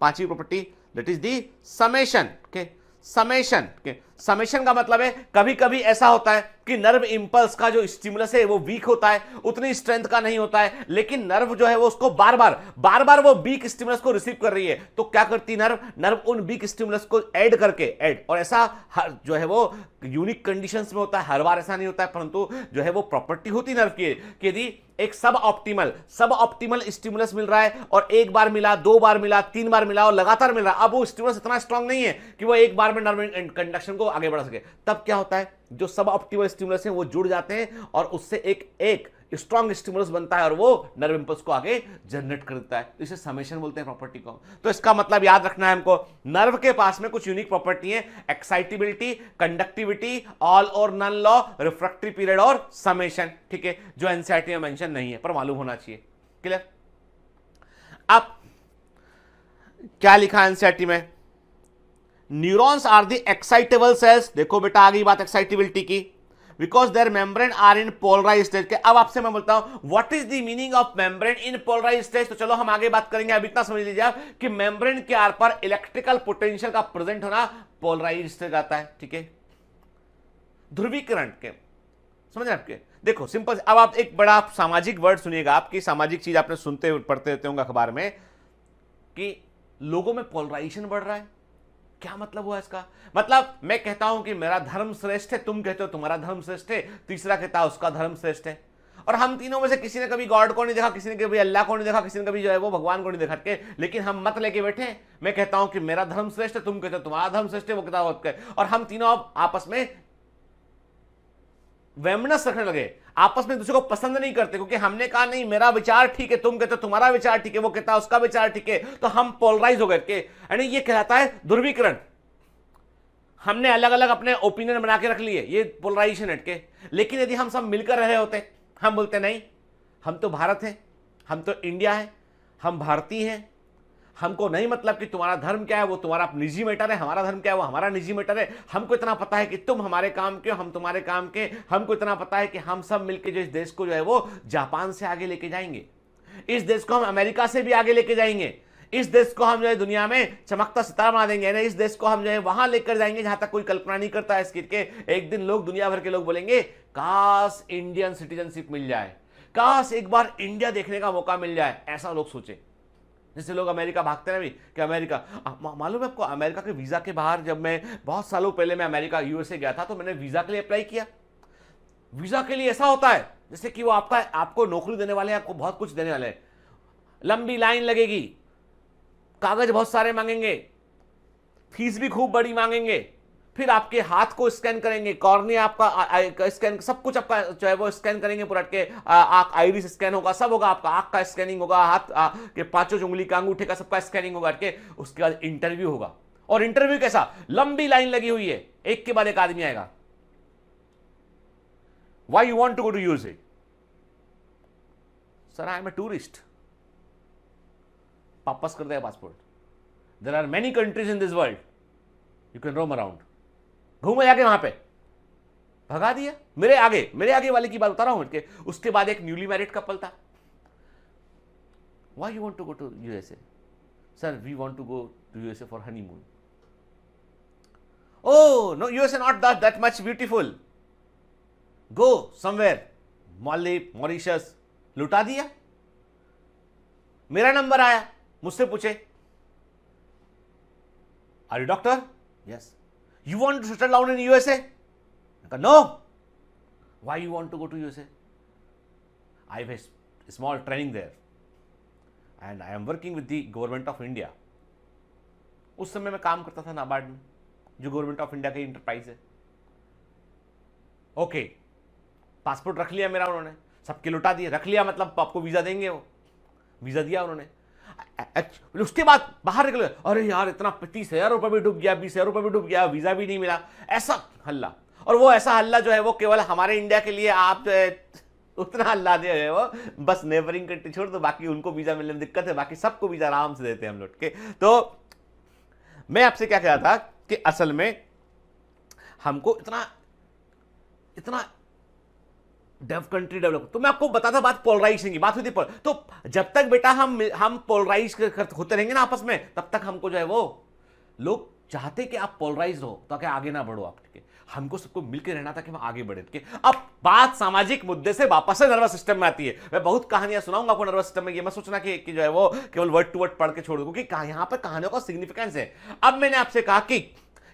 पांचवी property that is the summation के समेशन के समेशन का मतलब है कभी कभी ऐसा होता है कि नर्व इंपल्स का जो स्टिमुलस है वो वीक होता है उतनी स्ट्रेंथ का नहीं होता है लेकिन नर्व जो है वो उसको बार बार बार बार वो वीक स्टिमुलस को रिसीव कर रही है तो क्या करती नर्व नर्व उन वीक स्टिमुलस को ऐड करके ऐड और ऐसा हर जो है वो यूनिक कंडीशन में होता है हर बार ऐसा नहीं होता है परंतु जो है वो प्रॉपर्टी होती नर्व की यदि एक सब ऑप्टिमल सब ऑप्टिमल स्टिमुलस मिल रहा है और एक बार मिला दो बार मिला तीन बार मिला और लगातार मिल रहा है अब वो स्टिमुलस इतना स्ट्रांग नहीं है कि वो एक बार में नर्व कंडक्शन को आगे बढ़ा सके तब क्या होता है जो सब ऑप्टिमल स्टिमुलस है वो जुड़ जाते हैं और उससे एक एक स्ट्रॉन्ग स्टिमुलस बनता है और वो नर्व इंपल्स को आगे जनरेट कर देता है तो इसे समेशन बोलते हैं प्रॉपर्टी को तो इसका मतलब याद रखना है हमको नर्व के पास में कुछ यूनिक प्रॉपर्टी है excitability conductivity all or none law refractory period और समेशन ठीक है जो एनसीआरटी में मैंशन नहीं है पर मालूम होना चाहिए क्लियर अब क्या लिखा एनसीआरटी में neurons are the excitable cells देखो बेटा आ गई बात एक्साइटेबिलिटी की because their membrane are in polarize stage के अब आपसे मैं बोलता हूं what is the meaning of membrane in polarize stage तो चलो हम आगे बात करेंगे अब इतना समझ लीजिए आप कि मेम्ब्रेन के आर पर इलेक्ट्रिकल पोटेंशियल का प्रेजेंट होना पोलराइज स्टेज आता है ठीक है ध्रुवीकरण के समझ रहे आपके देखो सिंपल अब आप एक बड़ा सामाजिक वर्ड सुनिएगा आपकी सामाजिक चीज आपने सुनते पढ़ते रहते होंगे अखबार में कि लोगों में पोलराइजेशन बढ़ रहा है क्या मतलब हुआ इसका मतलब मैं कहता हूं कि मेरा धर्म श्रेष्ठ है तुम कहते हो तुम्हारा धर्म श्रेष्ठ है तीसरा कहता है उसका धर्म श्रेष्ठ है और हम तीनों में से किसी ने कभी गॉड को नहीं देखा किसी ने कभी अल्लाह को नहीं देखा किसी ने कभी जो है वो भगवान को नहीं देखा के लेकिन हम मत लेके बैठे मैं कहता हूं कि मेरा धर्म श्रेष्ठ है तुम कहते हो तुम्हारा धर्म श्रेष्ठ है वो कहता है और हम तीनों अब आपस में वेमनस रखने लगे आपस में दूसरे को पसंद नहीं करते क्योंकि हमने कहा नहीं मेरा विचार ठीक है तुम कहते हो तुम्हारा विचार ठीक है वो कहता है उसका विचार ठीक है तो हम पोलराइज हो गए के यानी ये कहलाता है ध्रुवीकरण हमने अलग अलग अपने ओपिनियन बना के रख लिए ये पोलराइजेशन हटके लेकिन यदि हम सब मिलकर रहे होते हम बोलते नहीं हम तो भारत हैं हम तो इंडिया है हम भारतीय हैं हमको नहीं मतलब कि तुम्हारा धर्म क्या है वो तुम्हारा निजी मैटर है हमारा धर्म क्या है वो हमारा निजी मैटर है हमको इतना पता है कि तुम हमारे काम के हम तुम्हारे काम के हमको इतना पता है कि हम सब मिलकर जो इस देश को जो है वो जापान से आगे लेके जाएंगे इस देश को हम अमेरिका से भी आगे लेके जाएंगे इस देश को हम जो है दुनिया में चमकता सितारा बना देंगे इस देश को हम जो है वहां लेकर जाएंगे जहां तक कोई कल्पना नहीं करता है इसके एक दिन लोग दुनिया भर के लोग बोलेंगे काश इंडियन सिटीजनशिप मिल जाए काश एक बार इंडिया देखने का मौका मिल जाए ऐसा लोग सोचे जैसे लोग अमेरिका भागते हैं भी कि अमेरिका मालूम है आपको अमेरिका के वीज़ा के बाहर जब मैं बहुत सालों पहले मैं अमेरिका यूएसए गया था तो मैंने वीज़ा के लिए अप्लाई किया वीज़ा के लिए ऐसा होता है जैसे कि वो आपका आपको नौकरी देने वाले हैं आपको बहुत कुछ देने वाले हैं लंबी लाइन लगेगी कागज़ बहुत सारे मांगेंगे फीस भी खूब बड़ी मांगेंगे फिर आपके हाथ को स्कैन करेंगे कॉर्निया आपका स्कैन सब कुछ आपका जो है वो स्कैन करेंगे पुरट के आंख आईरिस स्कैन होगा सब होगा आपका आंख का स्कैनिंग होगा हाथ आ, के पांचों उंगली का अंगूठे का सबका स्कैनिंग होगा के उसके बाद इंटरव्यू होगा और इंटरव्यू कैसा लंबी लाइन लगी हुई है एक के बाद एक आदमी आएगा why you want to go to use it sir I am a tourist वापस कर देगा passport there are many countries in this world you can roam around घूमे जाके वहां पे भगा दिया मेरे आगे मेरे आगे वाले की बात उतारा हूं उसके बाद एक न्यूली मैरिड कपल था why you want to go to USA sir we want to go to USA for honeymoon oh no USA not that that much beautiful go somewhere मॉलिप मॉरिशस लुटा दिया मेरा नंबर आया मुझसे पूछे are you doctor yes You want to settle down in USA? No. Why you want to go to USA? I have a small training there. And I am working with the government of India. उस समय मैं काम करता था नाबार्ड में जो government of India की enterprise है ओके पासपोर्ट रख लिया मेरा उन्होंने सबके लुटा दिए रख लिया मतलब आपको वीज़ा देंगे वो वीज़ा दिया उन्होंने उसके बाद बाहर निकले अरे यार इतना पच्चीस हजार रुपये भी डूब गया बीस हजार रुपये भी डूब गया वीज़ा भी नहीं मिला ऐसा हल्ला और वो ऐसा हल्ला जो है वो केवल हमारे इंडिया के लिए आप जो है उतना हल्ला दे रहे हो बस नेबरिंग कंट्री छोड़ दो तो बाकी उनको वीज़ा मिलने में दिक्कत है बाकी सबको वीज़ा आराम से देते हैं हम लोग के तो मैं आपसे क्या कह रहा था कि असल में हमको इतना इतना डेव कंट्री डेवलप तो मैं आपको बताता बात पोलराइजेशन की बात हुई थी पोल तो जब तक बेटा हम हम पोलराइज होते रहेंगे ना आपस में तब तक हमको जो है वो लोग चाहते कि आप पोलराइज हो ताकि आगे ना बढ़ो आप ठीक है हमको सबको मिलकर रहना था कि हम आगे बढ़े ठीक है अब बात सामाजिक मुद्दे से वापस से नर्वस सिस्टम में आती है मैं बहुत कहानियां सुनाऊंगा आपको नर्वस सिस्टम में ये मैं सोचना कि, कि जो है वो केवल वर्ड टू वर्ड पढ़ के छोड़ दूँ क्योंकि यहाँ पर कहानियों का सिग्निफिकेंस है अब मैंने आपसे कहा कि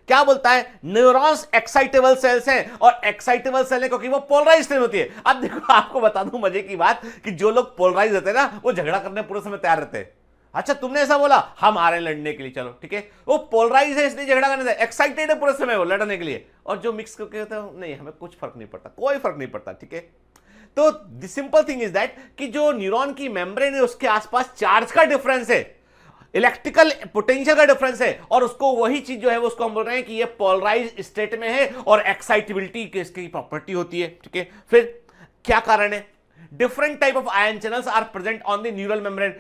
क्या बोलता है न्यूरॉन्स एक्साइटेबल सेल्स हैं और एक्साइटेबल सेल है क्योंकि वो पोलराइज होती है अब देखो आपको बता दूं मजे की बात कि जो लोग पोलराइज रहते हैं ना वो झगड़ा करने पूरे समय तैयार रहते हैं अच्छा तुमने ऐसा बोला हम आ रहे हैं लड़ने के लिए चलो ठीक है वो पोलराइज है इसलिए झगड़ा करने से एक्साइटेड है पूरे समय वो लड़ने के लिए और जो मिक्स करके होते हैं नहीं हमें कुछ फर्क नहीं पड़ता कोई फर्क नहीं पड़ता ठीक है तो सिंपल थिंग इज दैट कि जो न्यूरॉन की मेम्ब्रेन है उसके आसपास चार्ज का डिफरेंस है इलेक्ट्रिकल पोटेंशियल का डिफरेंस है और उसको वही चीज जो है वो उसको हम बोल रहे हैं कि ये पोलराइज स्टेट में है और एक्साइटिबिलिटी इसकी प्रॉपर्टी होती है ठीक है फिर क्या कारण है different type of ion channels are present on the neural membrane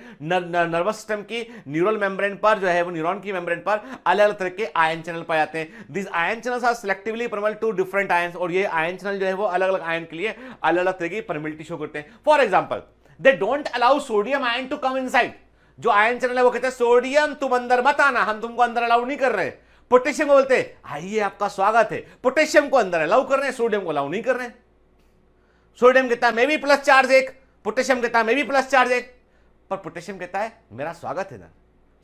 nervous system की न्यूरल मेम्ब्रेन पर जो है वो न्यूरॉन की मेम्ब्रेन पर अलग अलग तरह के आयन चैनल पाए जाते हैं this ion channels are selectively permeable to different ion और ये आयन चैनल जो है वो अलग अलग आयन के लिए अलग अलग तरह की परमिलिटी शो करते हैं for example they don't allow sodium ion to come inside जो आयन चैनल है वो कहते हैं सोडियम तुम अंदर मत आना हम तुमको अंदर अलाउ नहीं कर रहे पोटेशियम को बोलते आइए आपका स्वागत है पोटेशियम को अंदर अलाउ कर रहे हैं सोडियम को अलाउ नहीं कर रहे सोडियम कहता है मैं भी प्लस चार्ज एक पोटेशियम कहता है मैं भी प्लस चार्ज एक पर पोटेशियम कहता है मेरा स्वागत है ना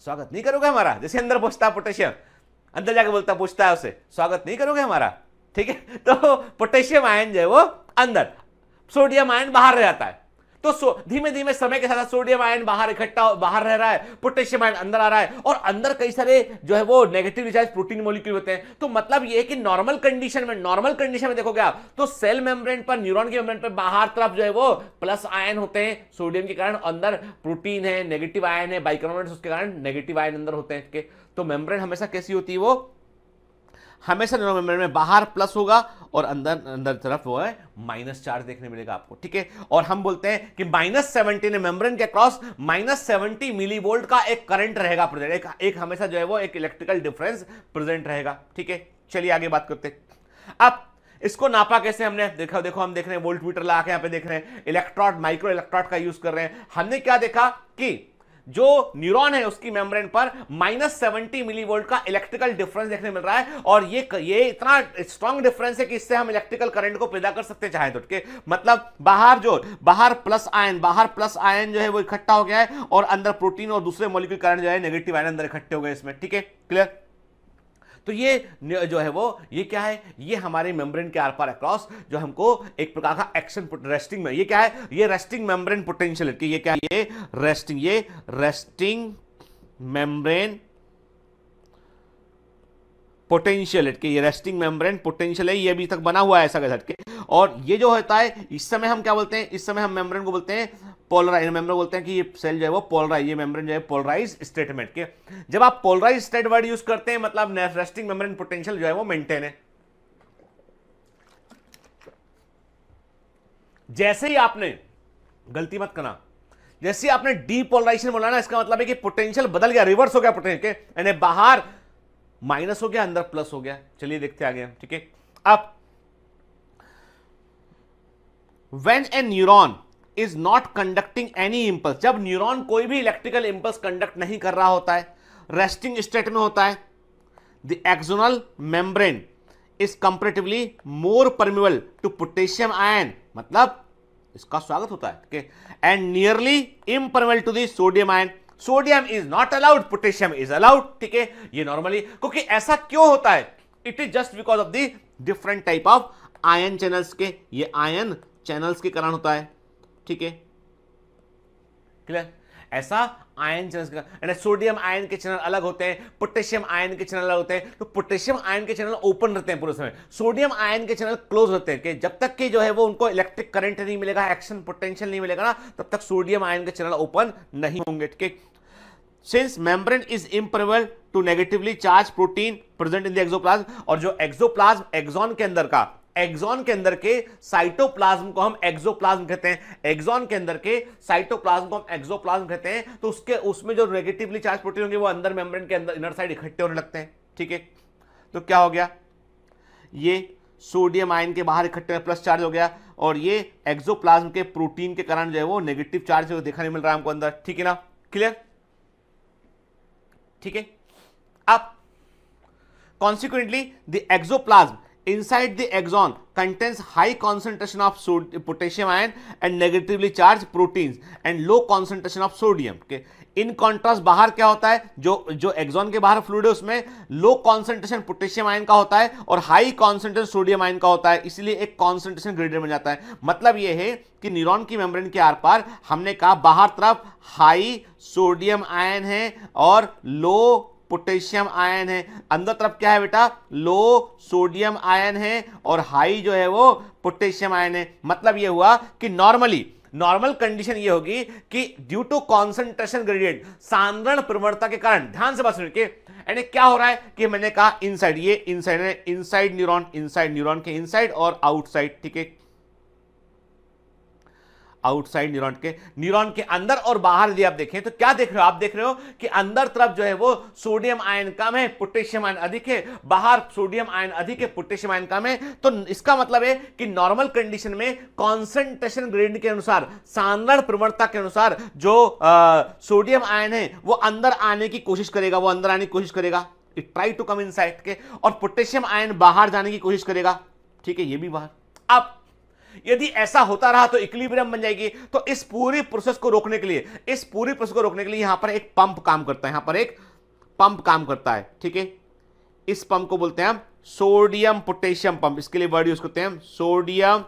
स्वागत नहीं करोगे हमारा जैसे अंदर पूछता है पोटेशियम अंदर जाके बोलता पूछता है उसे स्वागत नहीं करोगे हमारा ठीक है <laughs> तो पोटेशियम आयन जो है वो अंदर सोडियम आयन बाहर रह जाता है तो धीमे धीमे समय के साथ सोडियम आयन बाहर इकट्ठा बाहर रह रहा है पोटेशियम आयन अंदर आ रहा है और अंदर कई सारे जो है वो नेगेटिव रिचार्ज प्रोटीन मोलिक्यूल होते हैं तो मतलब ये कि नॉर्मल कंडीशन में नॉर्मल कंडीशन में देखोगे आप तो सेल मेम्ब्रेन पर न्यूरोन के मेम्ब्रेन पर बाहर तरफ जो है वो प्लस आयन होते हैं सोडियम के कारण अंदर प्रोटीन है नेगेटिव आयन है बाइकार्बोनेट उसके कारण नेगेटिव आयन अंदर होते हैं तो मेम्ब्रेन हमेशा कैसी होती है वो हमेशा डिनोमिनेटर में बाहर प्लस होगा और अंदर अंदर तरफ वो है माइनस चार्ज देखने मिलेगा आपको ठीक है और हम बोलते हैं कि माइनस सेवेंटी ने मेम्ब्रेन के cross minus seventy millivolt का एक करंट रहेगा प्रेजेंट एक, एक हमेशा जो है वो एक इलेक्ट्रिकल डिफरेंस प्रेजेंट रहेगा ठीक है चलिए आगे बात करते अब इसको नापा कैसे हमने देखो देखो हम देख रहे हैं वोल्ट मीटर ला के यहां पे देख रहे हैं इलेक्ट्रॉड माइक्रो इलेक्ट्रॉड का यूज कर रहे हैं हमने क्या देखा कि जो न्यूरॉन है उसकी मेम्ब्रेन पर माइनस सेवेंटी मिलीवोल्ट का इलेक्ट्रिकल डिफरेंस देखने मिल रहा है और ये ये इतना स्ट्रांग डिफरेंस है कि इससे हम इलेक्ट्रिकल करंट को पैदा कर सकते चाहे तो के मतलब बाहर जो बाहर प्लस आयन बाहर प्लस आयन जो है वो इकट्ठा हो गया है और अंदर प्रोटीन और दूसरे मोलिकल करंट जो है नेगेटिव आयन अंदर इकट्ठे हो गए इसमें ठीक है क्लियर तो ये जो है वो ये क्या है ये हमारे मेम्ब्रेन के आर पार अक्रॉस जो हमको एक प्रकार का एक्शन रेस्टिंग में ये क्या है ये रेस्टिंग मेम्ब्रेन पोटेंशियल ये क्या है ये रेस्टिंग ये रेस्टिंग मेम्ब्रेन पोटेंशियल के ये रेस्टिंग मेम्ब्रेन पोटेंशियल है ये अभी तक बना हुआ है ऐसा के और ये जो होता है इस समय हम क्या बोलते हैं इस समय हम मेम्ब्रेन को बोलते हैं पोलराइज मेम्ब्रेन बोलते हैं कि ये सेल जो है वो पोलराइज ये मेम्ब्रेन जो है पोलराइज स्टेटमेंट के जब आप पोलराइज स्टेट वर्ड यूज करते हैं मतलब रेस्टिंग मेम्ब्रेन पोटेंशियल जो है वो मेंटेन है जैसे ही आपने गलती मत करना जैसे ही आपने डीपोलराइजेशन बोला ना इसका मतलब है कि पोटेंशियल बदल गया रिवर्स हो गया पोटेंशियल यानी बाहर माइनस हो गया अंदर प्लस हो गया चलिए देखते आगे ठीक है अब when a neuron is not conducting any impulse जब न्यूरॉन कोई भी इलेक्ट्रिकल इंपल्स कंडक्ट नहीं कर रहा होता है रेस्टिंग स्टेट में होता है the axonal membrane is comparatively more permeable to potassium ion मतलब इसका स्वागत होता है and nearly impermeable to the sodium ion sodium is not allowed potassium is allowed ठीक है ये नॉर्मली क्योंकि ऐसा क्यों होता है it is just because of the different type of ion channels के ये आयन चैनल्स के कारण होता है ठीक है क्लियर ऐसा आयन चैनल सोडियम आयन के चैनल अलग होते हैं पोटेशियम आयन के चैनल अलग होते हैं तो पोटेशियम आयन के चैनल ओपन रहते हैं पूरे समय सोडियम आयन के चैनल क्लोज रहते हैं कि जब तक कि जो है वो उनको इलेक्ट्रिक करंट नहीं मिलेगा एक्शन पोटेंशियल नहीं मिलेगा ना तब तक सोडियम आयन के चैनल ओपन नहीं होंगे ठीक since membrane is impermeable to negatively charge protein present in the axoplasm और जो एक्सोप्लाज्म एक्सॉन के अंदर का एक्सॉन के अंदर के साइटोप्लाज्म को हम एक्सोप्लाज्म कहते हैं एक्सॉन के अंदर के साइटोप्लाज्म को हम एक्सोप्लाज्म कहते हैं तो उसके उसमें जो नेगेटिवली चार्ज प्रोटीन होंगे वो अंदर मेम्ब्रेन के अंदर इनर साइड इकट्ठे होने लगते हैं ठीक है तो क्या हो गया ये सोडियम आयन के बाहर इकट्ठे प्लस चार्ज हो गया और ये एक्सोप्लाज्म के प्रोटीन के कारण जो है वो नेगेटिव चार्ज है देखा नहीं मिल रहा है हमको अंदर ठीक है ना क्लियर ठीक है अब consequently the axoplasm inside the axon contains high concentration of potassium ion and negatively charged proteins and low concentration of sodium okay in contrast बाहर क्या होता है जो जो एक्सॉन के बाहर फ्लूड है उसमें लो कॉन्सेंट्रेशन पोटेशियम आयन का होता है और हाई कॉन्सेंट्रेशन सोडियम आयन का होता है इसलिए एक कॉन्सेंट्रेशन ग्रेडियंट बन जाता है मतलब यह है कि न्यूरॉन की मेम्ब्रेन के आर पार हमने कहा बाहर तरफ हाई सोडियम आयन है और लो पोटेशियम आयन है अंदर तरफ क्या है बेटा लो सोडियम आयन है और हाई जो है वो पोटेशियम आयन है मतलब ये हुआ कि नॉर्मली नॉर्मल कंडीशन ये होगी कि ड्यू टू कॉन्सेंट्रेशन ग्रेडियंट सांद्रण प्रवणता के कारण ध्यान से बात सुन के यानी क्या हो रहा है कि मैंने कहा इनसाइड ये इनसाइड है इनसाइड न्यूरॉन इनसाइड न्यूरॉन के इनसाइड और आउटसाइड ठीक है आउटसाइड न्यूरॉन के न्यूरॉन के अंदर और बाहर यदि आप देखें तो क्या देख रहे हो आप देख रहे हो कि अंदर तरफ जो है वो सोडियम आयन कम है पोटेशियम आयन अधिक है बाहर सोडियम आयन अधिक है पोटेशियम आयन कम है तो इसका मतलब है कि नॉर्मल कंडीशन में कॉन्सेंट्रेशन ग्रेड के अनुसार सांद्रण प्रवणता के अनुसार जो सोडियम आयन है वो अंदर आने की कोशिश करेगा वो अंदर आने की कोशिश करेगा it try to come in के और पोटेशियम आयन बाहर जाने की कोशिश करेगा ठीक है ये भी बाहर अब यदि ऐसा होता रहा तो इक्लिब्रियम बन जाएगी तो इस पूरी प्रोसेस को रोकने के लिए इस पूरी प्रोसेस को रोकने के लिए यहां पर एक पंप काम करता है यहां पर एक पंप काम करता है ठीक है इस पंप को बोलते हैं हम सोडियम पोटेशियम पंप इसके लिए वर्ड यूज करते हैं हम सोडियम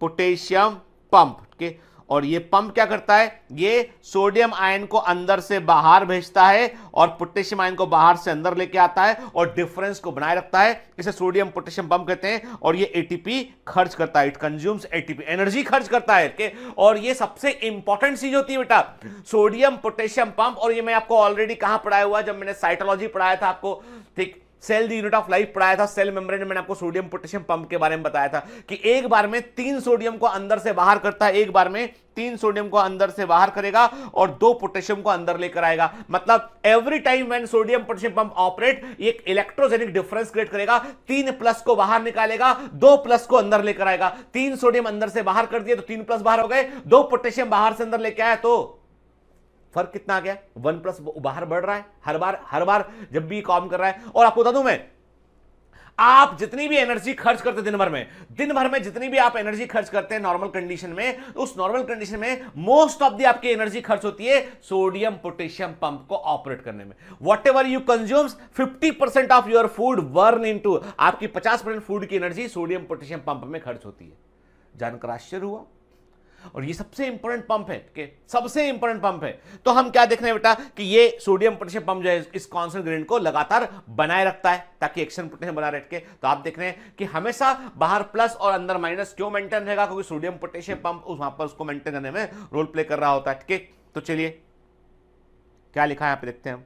पोटेशियम पंप ठीक है और ये पंप क्या करता है ये सोडियम आयन को अंदर से बाहर भेजता है और पोटेशियम आयन को बाहर से अंदर लेके आता है और डिफरेंस को बनाए रखता है इसे सोडियम पोटेशियम पंप कहते हैं और ये एटीपी खर्च करता है इट कंज्यूम्स एटीपी एनर्जी खर्च करता है के? और ये सबसे इंपॉर्टेंट चीज होती है बेटा सोडियम पोटेशियम पंप और ये मैं आपको ऑलरेडी कहां पढ़ाया हुआ जब मैंने साइटोलॉजी पढ़ाया था आपको ठीक cell the unit of life पढ़ाया था सेल मेम्ब्रेन में मैंने आपको सोडियम पोटेशियम पंप के बारे में बताया था कि एक बार में तीन सोडियम को अंदर से बाहर करता है एक बार में तीन सोडियम को अंदर से बाहर करेगा और दो पोटेशियम को अंदर लेकर आएगा मतलब every time when sodium potassium pump operate एक इलेक्ट्रोजेनिक डिफरेंस क्रिएट करेगा तीन प्लस को बाहर निकालेगा दो प्लस को अंदर लेकर आएगा तीन सोडियम अंदर से बाहर कर दिए तो तीन प्लस बाहर हो गए दो पोटेशियम बाहर से अंदर लेकर आया तो फर्क कितना आ गया वन प्लस बाहर बढ़ रहा है हर बार हर बार जब भी काम कर रहा है और आपको बता दू मैं आप जितनी भी एनर्जी खर्च करते दिन भर में दिन भर में जितनी भी आप एनर्जी खर्च करते हैं नॉर्मल कंडीशन में उस नॉर्मल कंडीशन में मोस्ट ऑफ दी आपकी एनर्जी खर्च होती है सोडियम पोटेशियम पंप को ऑपरेट करने में whatever you consumes 50 percent of your food burn in आपकी 50 परसेंट फूड की एनर्जी सोडियम पोटेशियम पंप में खर्च होती है जानकर आश्चर्य हुआ और ये सबसे इंपॉर्टेंट पंप है के सबसे इंपॉर्टेंट पंप है तो हम क्या देख रहे हैं बेटा कि ये सोडियम पोटेशियम पंप जो है इस कॉन्सेंट ग्रेड को लगातार बनाए रखता है ताकि एक्शन पोटेशियम बना रख तो आप देख रहे हैं कि हमेशा बाहर प्लस और अंदर माइनस क्यों मेंटेन रहेगा क्योंकि सोडियम पोटेशियम पंप उस वहां पर उसको मेंटेन करने में रोल प्ले कर रहा होता है ठीक है तो चलिए क्या लिखा है यहां पर देखते हैं हम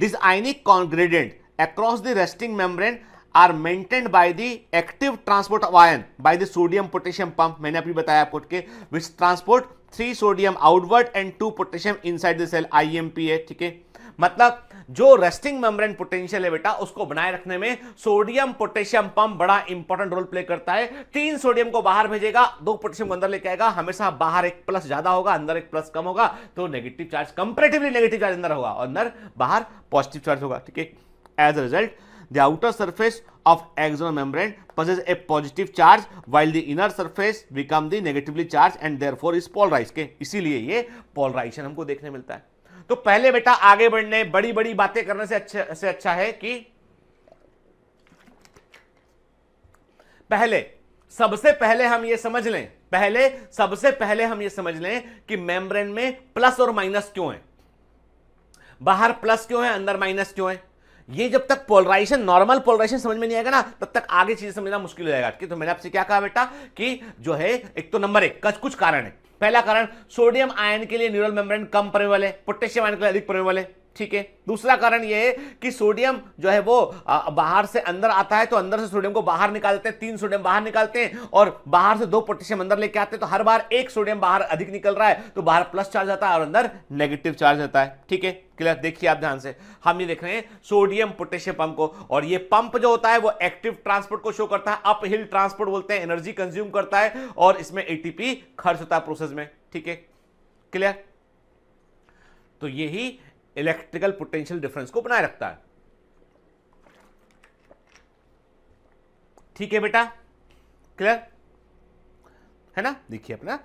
this ionic gradient across the resting membrane are maintained by the active transport of ion by the sodium potassium pump मैंने अभी बताया आपको के which transport three sodium outward and two potassium inside the cell IMP है ठीक है मतलब जो रेस्टिंग मेम्ब्रेन पोटेंशियल है बेटा उसको बनाए रखने में सोडियम पोटेशियम पंप बड़ा इंपॉर्टेंट रोल प्ले करता है तीन सोडियम को बाहर भेजेगा दो पोटेशियम को अंदर लेके आएगा हमेशा बाहर एक प्लस ज्यादा होगा अंदर एक प्लस कम होगा तो negative charge comparatively negative charge अंदर होगा और अंदर बाहर पॉजिटिव चार्ज होगा ठीक है as a result the outer surface of axonal membrane possess a positive charge while the inner surface become the negatively charged and therefore is polarized ke इसीलिए ye polarization humko dekhne milta hai to pehle beta aage badhne badi badi baatein karne se acha se acha hai ki pehle सबसे पहले हम ये समझ लें पहले सबसे पहले हम ये समझ लें कि मेम्ब्रेन में प्लस और माइनस क्यों है बाहर प्लस क्यों है अंदर माइनस क्यों है ये जब तक पोलराइजेशन नॉर्मल पोलराइजेशन समझ में नहीं आएगा ना तब तक आगे चीजें समझना मुश्किल हो जाएगा कि तो मैंने आपसे क्या कहा बेटा कि जो है एक तो नंबर एक कुछ कारण है पहला कारण सोडियम आयन के लिए न्यूरल मेम्ब्रेन कम प्रेम वाले पोटेशियम आयन के लिए अधिक प्रेम वाले ठीक है दूसरा कारण यह है कि सोडियम जो है वो बाहर से अंदर आता है तो अंदर से सोडियम को बाहर निकालते हैं तीन सोडियम बाहर निकालते हैं और बाहर से दो पोटेशियम अंदर लेके आते हैं तो हर बार एक सोडियम बाहर अधिक निकल रहा है तो बाहर प्लस चार्ज आता है और अंदर नेगेटिव चार्ज आता है ठीक है क्लियर देखिए आप ध्यान से हम ये देख रहे हैं सोडियम पोटेशियम पंप को और ये पंप जो होता है वो एक्टिव ट्रांसपोर्ट को शो करता है अप हिल ट्रांसपोर्ट बोलते हैं एनर्जी कंज्यूम करता है और इसमें एटीपी खर्च होता है प्रोसेस में ठीक है क्लियर तो यही इलेक्ट्रिकल पोटेंशियल डिफरेंस को बनाए रखता है ठीक है बेटा क्लियर है ना देखिए अपना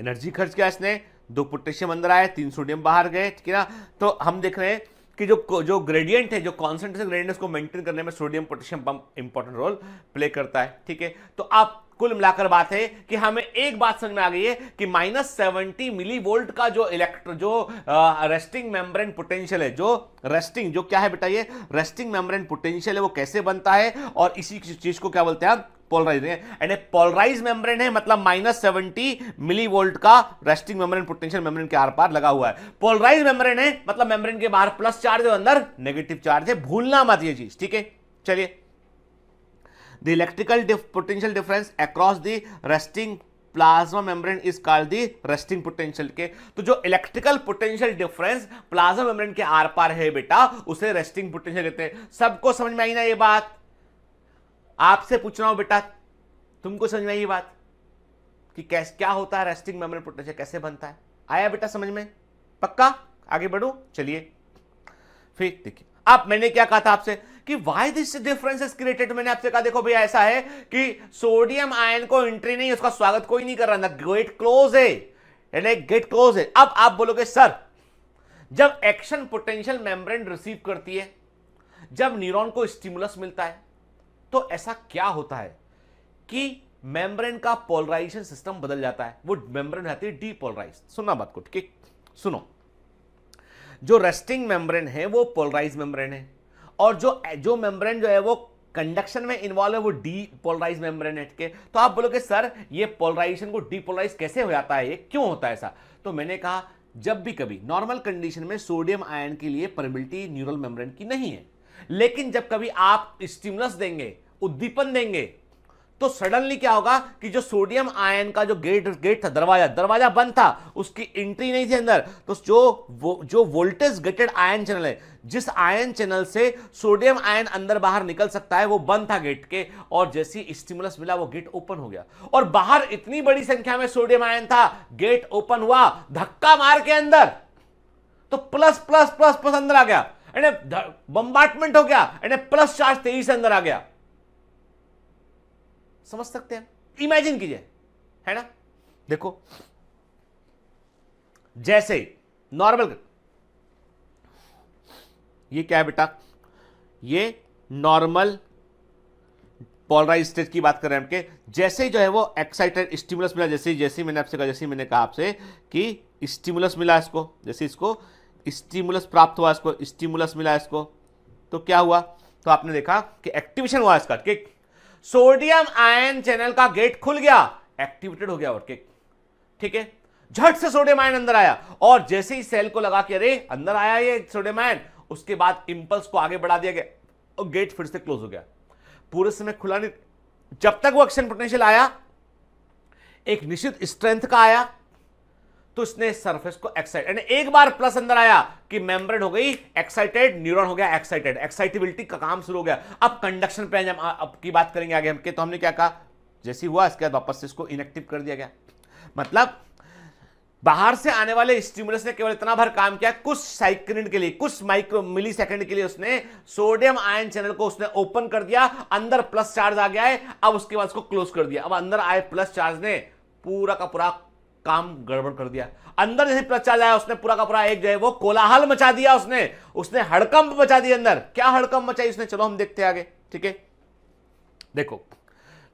एनर्जी खर्च किया इसने दो पोटेशियम अंदर आए तीन सोडियम बाहर गए ठीक है ना तो हम देख रहे हैं कि जो जो ग्रेडियंट है जो कॉन्सेंट्रेशन ग्रेडियंट उसको मेंटेन करने में sodium potassium pump important role play करता है ठीक है तो आप कुल मिलाकर बात है कि हमें एक बात समझ में आ गई है कि माइनस सेवेंटी मिली वोल्ट का जो इलेक्ट्रो जो आ, रेस्टिंग मेम्ब्रेन पोटेंशियल है जो रेस्टिंग जो क्या है बेटा ये रेस्टिंग मेम्ब्रेन पोटेंशियल है वो कैसे बनता है और इसी चीज को क्या बोलते हैं polarize and a polarize membrane है मतलब माइनस सेवेंटी मिली वोल्ट का रेस्टिंग मेम्ब्रेन पोटेंशियल मेम्ब्रेन के आर पार लगा हुआ है पोलराइज मेम्ब्रेन है मतलब मेम्ब्रेन के बाहर प्लस चार्ज और अंदर नेगेटिव चार्ज है भूलना मत ये चीज ठीक है चलिए the electrical potential difference across the resting plasma membrane is called the resting potential के तो जो electrical potential difference plasma membrane के आर पार है बेटा उसे रेस्टिंग पोटेंशियल कहते हैं सबको समझ में आई ना ये बात आपसे पूछ रहा हूं बेटा तुमको समझ में ये बात कि कैसे क्या होता है रेस्टिंग मेमोरी प्रोटेक्शन कैसे बनता है आया बेटा समझ में पक्का आगे बढ़ो चलिए फिर देखिए अब मैंने क्या कहा था आपसे कि why this difference is created मैंने आपसे कहा देखो भैया ऐसा है कि सोडियम आयन को एंट्री नहीं उसका स्वागत कोई नहीं कर रहा ना गेट क्लोज है यानी गेट क्लोज है अब आप बोलोगे सर जब एक्शन पोटेंशियल मेम्ब्रेन रिसीव करती है जब न्यूरॉन को स्टिमुलस मिलता है तो ऐसा क्या होता है कि मेम्ब्रेन का पोलराइजेशन सिस्टम बदल जाता है वो मेम्ब्रेन रहती है डीपोलराइज सुनना बात को ठीक सुनो जो रेस्टिंग मेम्ब्रेन है वो पोलराइज मेम्ब्रेन है और जो जो मेम्ब्रेन जो है वो कंडक्शन में इन्वॉल्व है वो डीपोलराइज मेम्ब्रेन है के तो आप बोलोगे सर ये पोलराइजेशन को डीपोलराइज कैसे हो जाता है ये क्यों होता है ऐसा तो मैंने कहा जब भी कभी नॉर्मल कंडीशन में सोडियम आयन के लिए परमिलिटी न्यूरल मेम्ब्रेन की नहीं है लेकिन जब कभी आप स्टिमुलस देंगे उद्दीपन देंगे तो सडनली क्या होगा कि जो सोडियम आयन का जो गेट गेट था दरवाजा दरवाजा बंद था उसकी एंट्री नहीं थी अंदर तो जो वो, जो वोल्टेज गेटेड आयन चैनल है जिस आयन चैनल से सोडियम आयन अंदर बाहर निकल सकता है वो बंद था गेट के और जैसे स्टिमुलस मिला वो गेट ओपन हो गया और बाहर इतनी बड़ी संख्या में सोडियम आयन था गेट ओपन हुआ धक्का मार के अंदर तो प्लस प्लस प्लस प्लस अंदर आ गया बम्बार्टमेंट हो गया प्लस चार्ज तेजी से अंदर आ गया समझ सकते हैं इमेजिन कीजिए है ना देखो जैसे नॉर्मल ये क्या है बेटा ये नॉर्मल पोलराइज स्टेज की बात कर रहे हैं हमके जैसे ही जो है वो एक्साइटेड स्टिमुलस मिला जैसे जैसे मैंने आपसे कहा जैसे मैंने कहा आपसे कि स्टिमुलस मिला इसको जैसे इसको स्टिमुलस प्राप्त हुआ इसको स्टिमुलस मिला इसको तो क्या हुआ तो आपने देखा कि एक्टिवेशन हुआ इसका ठीक सोडियम आयन चैनल का गेट खुल गया एक्टिवेटेड हो गया और के ठीक है झट से सोडियम आयन अंदर आया और जैसे ही सेल को लगा के अरे अंदर आया ये सोडियम आयन उसके बाद इंपल्स को आगे बढ़ा दिया गया और गेट फिर से क्लोज हो गया पूरे समय खुला नहीं जब तक वो एक्शन पोटेंशियल आया एक निश्चित स्ट्रेंथ का आया तो इसने सरफेस को एक्साइट यानी एक बार प्लस अंदर आया कि मेम्ब्रेन हो गई एक्साइटेड न्यूरॉन हो गया एक्साइटेड एक्साइटेबिलिटी का काम शुरू हो गया अब कंडक्शन पे हम अब की बात करेंगे आगे हम के तो हमने क्या कहा जैसी हुआ इसके बाद वापस इसको इनएक्टिव कर दिया गया मतलब बाहर से आने वाले स्टिमुलस ने केवल इतना भर काम किया कुछ साइक्रिन के लिए कुछ माइक्रो मिली सेकेंड के लिए उसने सोडियम आयन चैनल को उसने ओपन कर दिया अंदर प्लस चार्ज आ गया है अब उसके बाद उसको क्लोज कर दिया अब अंदर आए प्लस चार्ज ने पूरा का पूरा काम गड़बड़ कर दिया अंदर जैसे प्लस चार्ज उसने पूरा का पूरा एक जो है वो कोलाहल मचा दिया उसने उसने हड़कंप मचा दिया अंदर क्या हड़कंप मचाई उसने चलो हम देखते आगे ठीक है देखो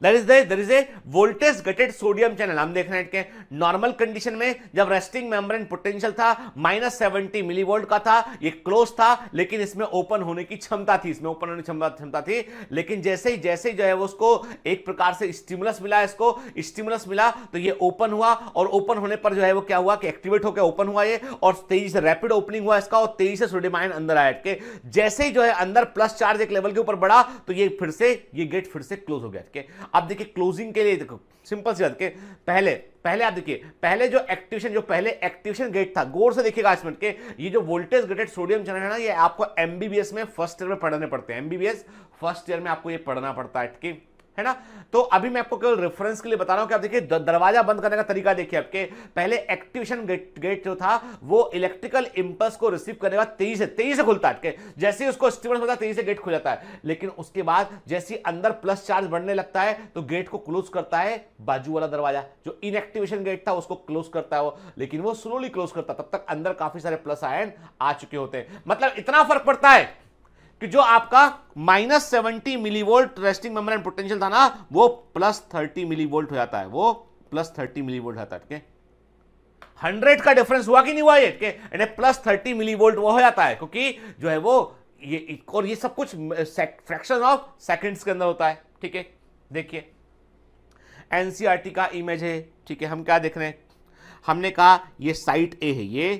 there is there is a voltage gated sodium channel हम देख रहे हैं नॉर्मल कंडीशन में जब रेस्टिंग मेम्ब्रेन पोटेंशियल था माइनस सेवेंटी मिली का था ये क्लोज था लेकिन इसमें ओपन होने की क्षमता थी इसमें ओपन होने की क्षमता थी लेकिन जैसे ही जैसे ही जो है वो उसको एक प्रकार से स्टिमुलस मिला इसको स्टिमुलस मिला तो ये ओपन हुआ और ओपन होने पर जो है वो क्या हुआ कि एक्टिवेट होकर ओपन हुआ ये और तेजी से रैपिड ओपनिंग हुआ इसका और तेजी से सोडियम आयन अंदर आया के जैसे ही जो है अंदर प्लस चार्ज एक लेवल के ऊपर बढ़ा तो ये फिर से ये गेट फिर से क्लोज हो गया आप देखिए क्लोजिंग के लिए देखो सिंपल सी बात के पहले पहले आप देखिए पहले जो एक्टिवेशन जो पहले एक्टिवेशन गेट था गौर से देखिएगा आज मिनट के ये जो वोल्टेज ग्रेटेड सोडियम चैनल है ना ये आपको एमबीबीएस में फर्स्ट ईयर में पढ़ने पड़ते हैं एमबीबीएस फर्स्ट ईयर में आपको ये पढ़ना पड़ता है ठीक है ना तो अभी मैं आपको केवल रेफरेंस के लिए बता रहा हूं कि आप देखिए दरवाजा बंद करने का तरीका देखिए आपके पहले एक्टिवेशन गेट गेट जो था वो इलेक्ट्रिकल इंपल्स को रिसीव करने का तेजी से तेजी से खुलता है जैसे ही उसको स्टिमुलस होता है तेजी से गेट खुल जाता है लेकिन उसके बाद जैसे ही अंदर प्लस चार्ज बढ़ने लगता है तो गेट को क्लोज करता है बाजू वाला दरवाजा जो इनएक्टिवेशन गेट था उसको क्लोज करता है वो लेकिन वो स्लोली क्लोज करता तब तक अंदर काफी सारे प्लस आयन आ चुके होते हैं मतलब इतना फर्क पड़ता है कि जो आपका minus seventy millivolt resting membrane potential था ना वो प्लस थर्टी मिली वोल्ट हो जाता है वो प्लस थर्टी मिली वोल्ट जाता है ठीक है हंड्रेड का डिफरेंस हुआ कि नहीं हुआ ये यानी प्लस थर्टी मिली वोल्ट वो हो जाता है क्योंकि जो है वो ये और ये सब कुछ फ्रैक्शन ऑफ सेकेंड्स के अंदर होता है ठीक है देखिए एनसीआरटी e का इमेज है ठीक है हम क्या देख रहे हैं हमने कहा ये साइट ए है ये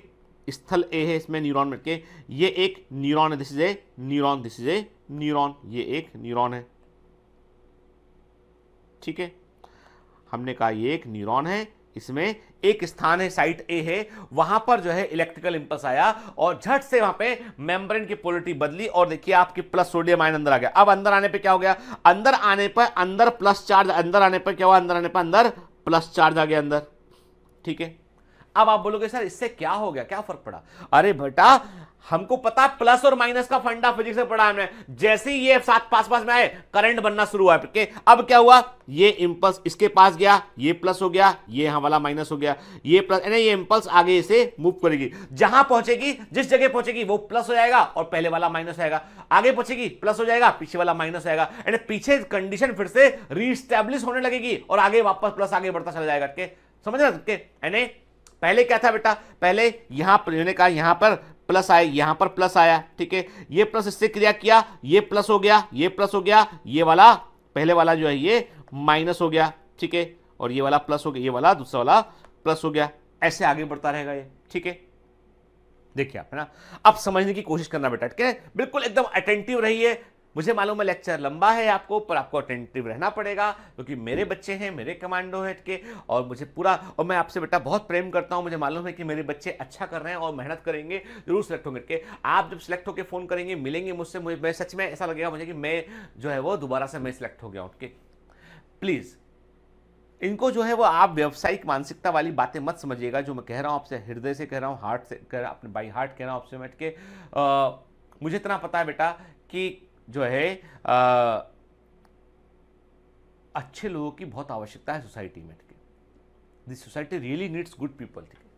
स्थल ए है इसमें न्यूरॉन मिट के ये एक न्यूरॉन है this is a neuron this is a neuron ये एक न्यूरॉन है ठीक है हमने कहा ये एक न्यूरॉन है इसमें एक स्थान है साइट ए है वहां पर जो है इलेक्ट्रिकल इंपल्स आया और झट से वहां पे मेम्ब्रेन की पोलिटी बदली और देखिए आपकी प्लस सोडियम आयन अंदर आ गया अब अंदर आने पे क्या हो गया अंदर आने पर अंदर प्लस चार्ज अंदर आने पर क्या हुआ अंदर आने पर अंदर प्लस चार्ज आ गया अंदर ठीक है अब आप बोलोगे सर इससे क्या हो गया क्या फर्क पड़ा अरे बेटा हमको पता प्लस और माइनस का फंडा फिजिक्स से पढ़ा हमने जैसे ही ये सात पास पास में आए करंट बनना शुरू हुआ है अब क्या हुआ ये इंपल्स इसके पास गया ये प्लस हो गया ये हाँ वाला माइनस हो गया ये प्लस यानी ये इंपल्स आगे इसे मूव करेगी जहां पहुंचेगी जिस जगह पहुंचेगी वो प्लस हो जाएगा और पहले वाला माइनस आएगा आगे पहुंचेगी प्लस हो जाएगा पीछे वाला माइनस आएगा यानी पीछे कंडीशन फिर से रीस्टैब्लिश होने लगेगी और आगे वापस प्लस आगे बढ़ता चला जाएगा समझ रहे पहले क्या था बेटा पहले यहां पर इन्होंने कहा यहां पर प्लस आया यहां पर प्लस आया ठीक है ये प्लस इससे क्रिया किया ये प्लस हो गया ये प्लस हो गया ये वाला पहले वाला जो है ये माइनस हो गया ठीक है और ये वाला प्लस हो गया ये वाला दूसरा वाला प्लस हो गया ऐसे आगे बढ़ता रहेगा ये ठीक है देखिए आप है ना अब समझने की कोशिश करना बेटा ठीक है बिल्कुल एकदम अटेंटिव रहिए मुझे मालूम है लेक्चर लंबा है आपको पर आपको अटेंटिव रहना पड़ेगा क्योंकि तो मेरे बच्चे हैं मेरे कमांडो हेड के और मुझे पूरा और मैं आपसे बेटा बहुत प्रेम करता हूँ मुझे मालूम है कि मेरे बच्चे अच्छा कर रहे हैं और मेहनत करेंगे जरूर सेलेक्ट होंगे के आप जब सेलेक्ट होकर फ़ोन करेंगे मिलेंगे मुझसे मुझे मैं सच में ऐसा लगेगा मुझे कि मैं जो है वो दोबारा से मैं सिलेक्ट हो गया उठ के प्लीज़ इनको जो है वो आप व्यवसायिक मानसिकता वाली बातें मत समझिएगा जो मैं कह रहा हूँ आपसे हृदय से कह रहा हूँ हार्ट से कह रहा अपने बाई हार्ट कह रहा हूँ आपसे बैठ के मुझे इतना पता है बेटा कि जो है आ, अच्छे लोगों की बहुत आवश्यकता है सोसाइटी में ठीक है this society really needs good people ठीक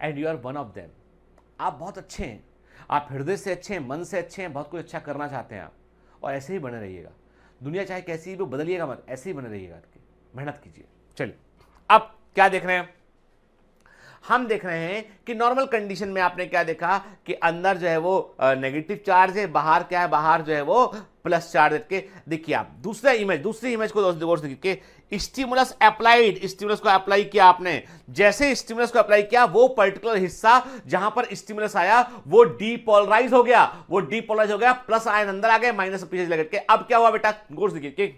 है and you are one of them आप बहुत अच्छे हैं आप हृदय से अच्छे हैं मन से अच्छे हैं बहुत कुछ अच्छा करना चाहते हैं आप और ऐसे ही बने रहिएगा दुनिया चाहे कैसी भी बदलिएगा मत ऐसे ही बने रहिएगा मेहनत कीजिए चलिए अब क्या देख रहे हैं हम देख रहे हैं कि नॉर्मल कंडीशन में आपने क्या देखा कि अंदर जो है वो नेगेटिव चार्ज है बाहर क्या है बाहर जो है वो प्लस चार्ज के देखिए आप दूसरा इमेज दूसरी इमेज को देखिए स्टिमुलस अप्लाइड स्टिमुलस को अप्लाई किया आपने जैसे स्टिमुलस को अप्लाई किया वो पर्टिकुलर हिस्सा जहां पर स्टिमुलस आया वो डीपोलराइज हो गया वो डीपोलराइज हो गया प्लस आयन अंदर आ गए माइनस पीछे लगे अब क्या हुआ बेटा गोर्स देखिए